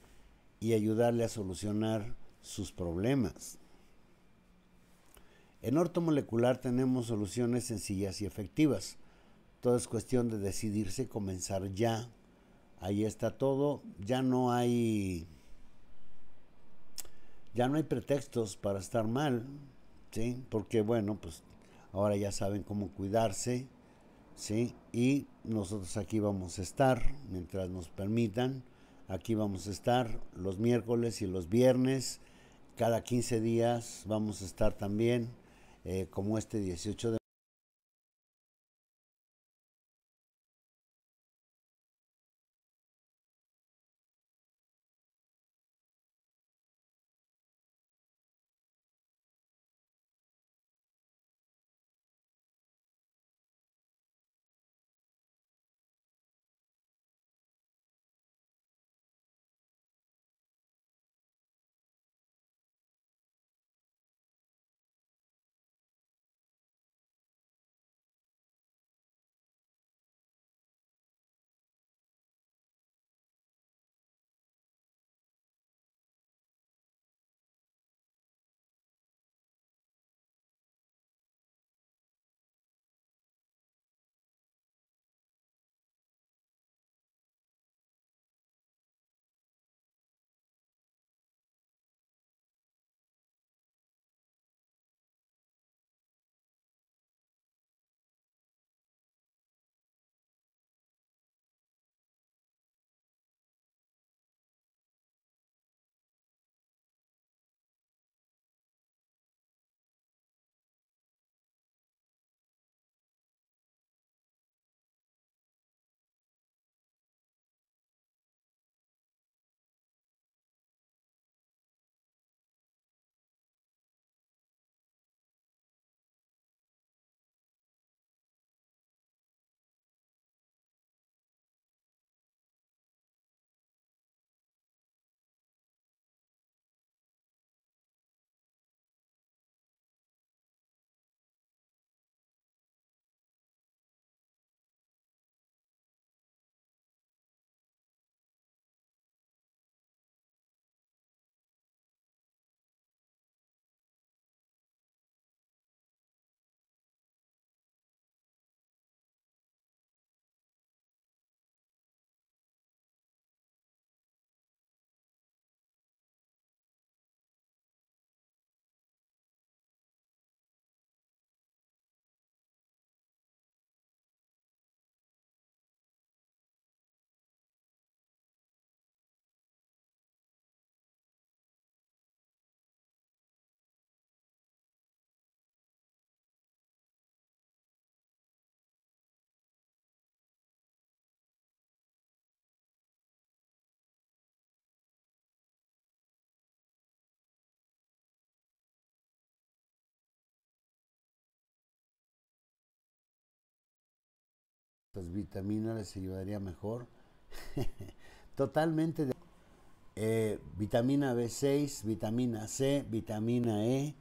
y ayudarle a solucionar sus problemas. En molecular tenemos soluciones sencillas y efectivas. Todo es cuestión de decidirse comenzar ya. Ahí está todo. Ya no hay ya no hay pretextos para estar mal, ¿sí? Porque bueno, pues ahora ya saben cómo cuidarse, ¿sí? Y nosotros aquí vamos a estar mientras nos permitan. Aquí vamos a estar los miércoles y los viernes. Cada 15 días vamos a estar también, eh, como este 18 de Las pues, vitaminas les ayudaría mejor. Totalmente eh, vitamina B6, vitamina C, vitamina E,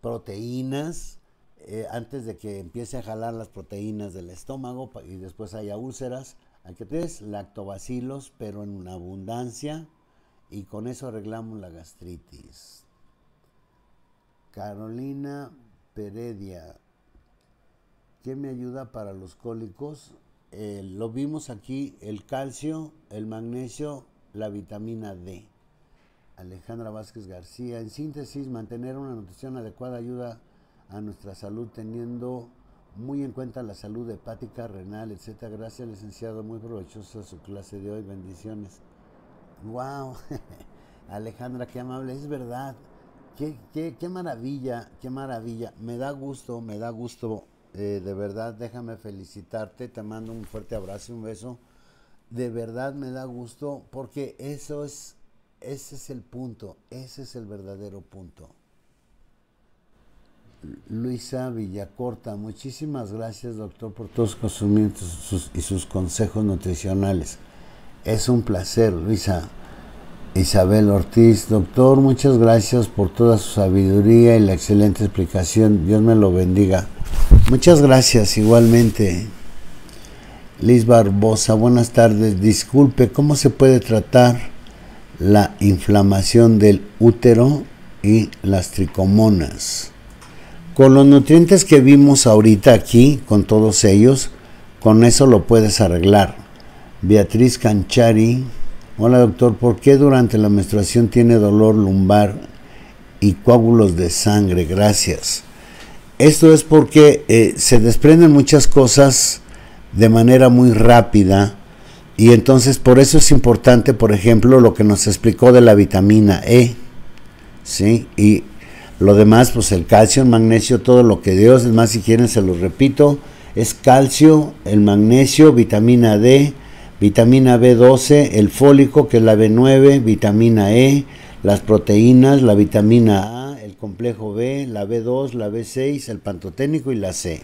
proteínas. Eh, antes de que empiece a jalar las proteínas del estómago y después haya úlceras, hay que lactobacilos, pero en una abundancia, y con eso arreglamos la gastritis. Carolina Peredia, ¿qué me ayuda para los cólicos? lo vimos aquí, el calcio, el magnesio, la vitamina D. Alejandra Vázquez García, en síntesis, mantener una nutrición adecuada ayuda a nuestra salud teniendo muy en cuenta la salud hepática, renal, etc. Gracias, licenciado, muy provechosa su clase de hoy, bendiciones. ¡Wow! Alejandra, qué amable, es verdad. Qué, qué, qué maravilla, qué maravilla. Me da gusto, me da gusto eh, de verdad, déjame felicitarte. Te mando un fuerte abrazo y un beso. De verdad me da gusto porque eso es, ese es el punto, ese es el verdadero punto. Luisa Villacorta, muchísimas gracias doctor por todos sus conocimientos y sus consejos nutricionales. Es un placer, Luisa. Isabel Ortiz, doctor, muchas gracias por toda su sabiduría y la excelente explicación. Dios me lo bendiga. Muchas gracias igualmente. Liz Barbosa, buenas tardes. Disculpe, ¿cómo se puede tratar la inflamación del útero y las tricomonas? Con los nutrientes que vimos ahorita aquí, con todos ellos, con eso lo puedes arreglar. Beatriz Canchari, Hola doctor, ¿por qué durante la menstruación tiene dolor lumbar y coágulos de sangre? Gracias. Esto es porque eh, se desprenden muchas cosas de manera muy rápida y entonces por eso es importante, por ejemplo, lo que nos explicó de la vitamina E, ¿sí? Y lo demás, pues el calcio, el magnesio, todo lo que Dios, es más si quieren se los repito, es calcio, el magnesio, vitamina D, vitamina B12, el fólico, que es la B9, vitamina E, las proteínas, la vitamina A, el complejo B, la B2, la B6, el pantoténico y la C.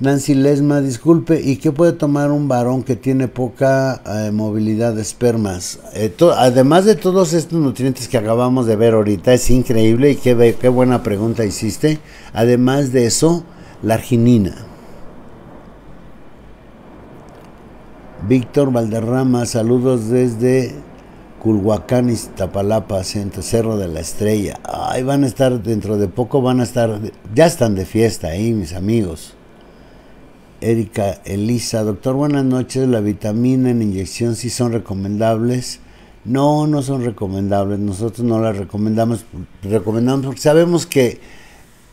Nancy Lesma, disculpe, ¿y qué puede tomar un varón que tiene poca eh, movilidad de espermas? Eh, además de todos estos nutrientes que acabamos de ver ahorita, es increíble y qué, qué buena pregunta hiciste. Además de eso, la arginina. Víctor Valderrama, saludos desde Culhuacán, Iztapalapa, Centro Cerro de la Estrella. Ahí van a estar, dentro de poco van a estar, ya están de fiesta ahí, mis amigos. Erika Elisa, doctor, buenas noches. ¿La vitamina en inyección sí son recomendables? No, no son recomendables. Nosotros no las recomendamos, recomendamos porque sabemos que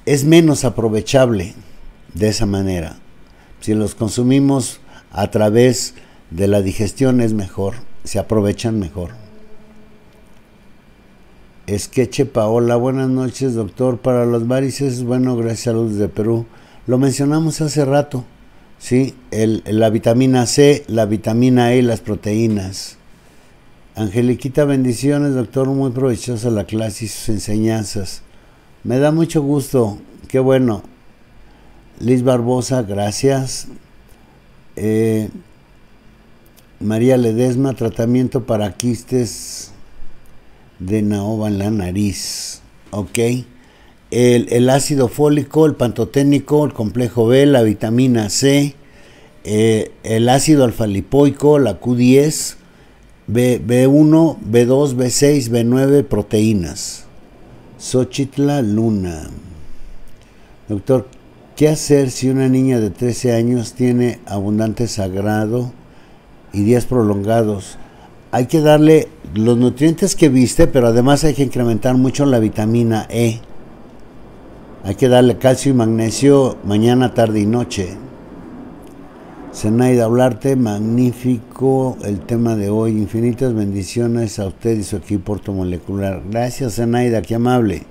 es menos aprovechable de esa manera. Si los consumimos a través de la digestión es mejor, se aprovechan mejor. Esqueche Paola, buenas noches doctor, para los varices, bueno, gracias a los de Perú. Lo mencionamos hace rato, ¿sí? la vitamina C, la vitamina E y las proteínas. Angeliquita, bendiciones doctor, muy provechosa la clase y sus enseñanzas. Me da mucho gusto, qué bueno. Liz Barbosa, gracias. Eh, María Ledesma, tratamiento para quistes de naoba en la nariz. Ok. El, ácido fólico, el pantoténico, el complejo B, la vitamina C, eh, el ácido alfalipoico, la Q10, B, 1 B2, B6, B9, proteínas. Xochitla Luna. Doctor, ¿qué hacer si una niña de 13 años tiene abundante sagrado? y días prolongados. Hay que darle los nutrientes que viste, pero además hay que incrementar mucho la vitamina E. Hay que darle calcio y magnesio mañana, tarde y noche. Zenaida Hablarte, magnífico el tema de hoy. Infinitas bendiciones a usted y su equipo molecular. Gracias, Zenaida, qué amable.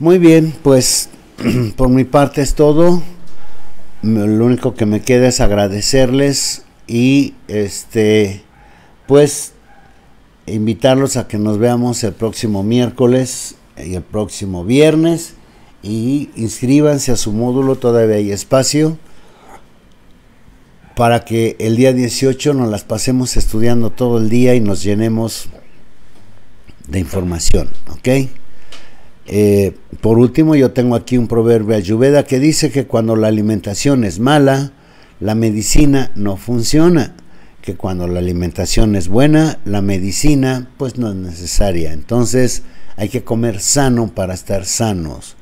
Muy bien, pues por mi parte es todo. Lo único que me queda es agradecerles y este pues invitarlos a que nos veamos el próximo miércoles y el próximo viernes y inscríbanse a su módulo, todavía hay espacio para que el día 18 nos las pasemos estudiando todo el día y nos llenemos de información, ¿ok? Eh, por último, yo tengo aquí un proverbio Ayubeda que dice que cuando la alimentación es mala, la medicina no funciona. Que cuando la alimentación es buena, la medicina pues no es necesaria. Entonces hay que comer sano para estar sanos.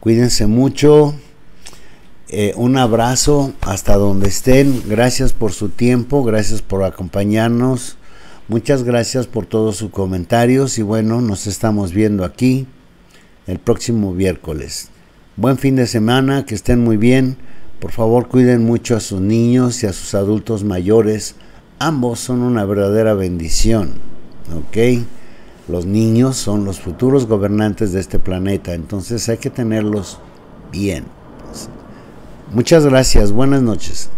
Cuídense mucho. Eh, un abrazo hasta donde estén. Gracias por su tiempo. Gracias por acompañarnos. Muchas gracias por todos sus comentarios. Y bueno, nos estamos viendo aquí el próximo miércoles. Buen fin de semana, que estén muy bien. Por favor, cuiden mucho a sus niños y a sus adultos mayores. Ambos son una verdadera bendición. ¿Ok? Los niños son los futuros gobernantes de este planeta, entonces hay que tenerlos bien. Muchas gracias, buenas noches.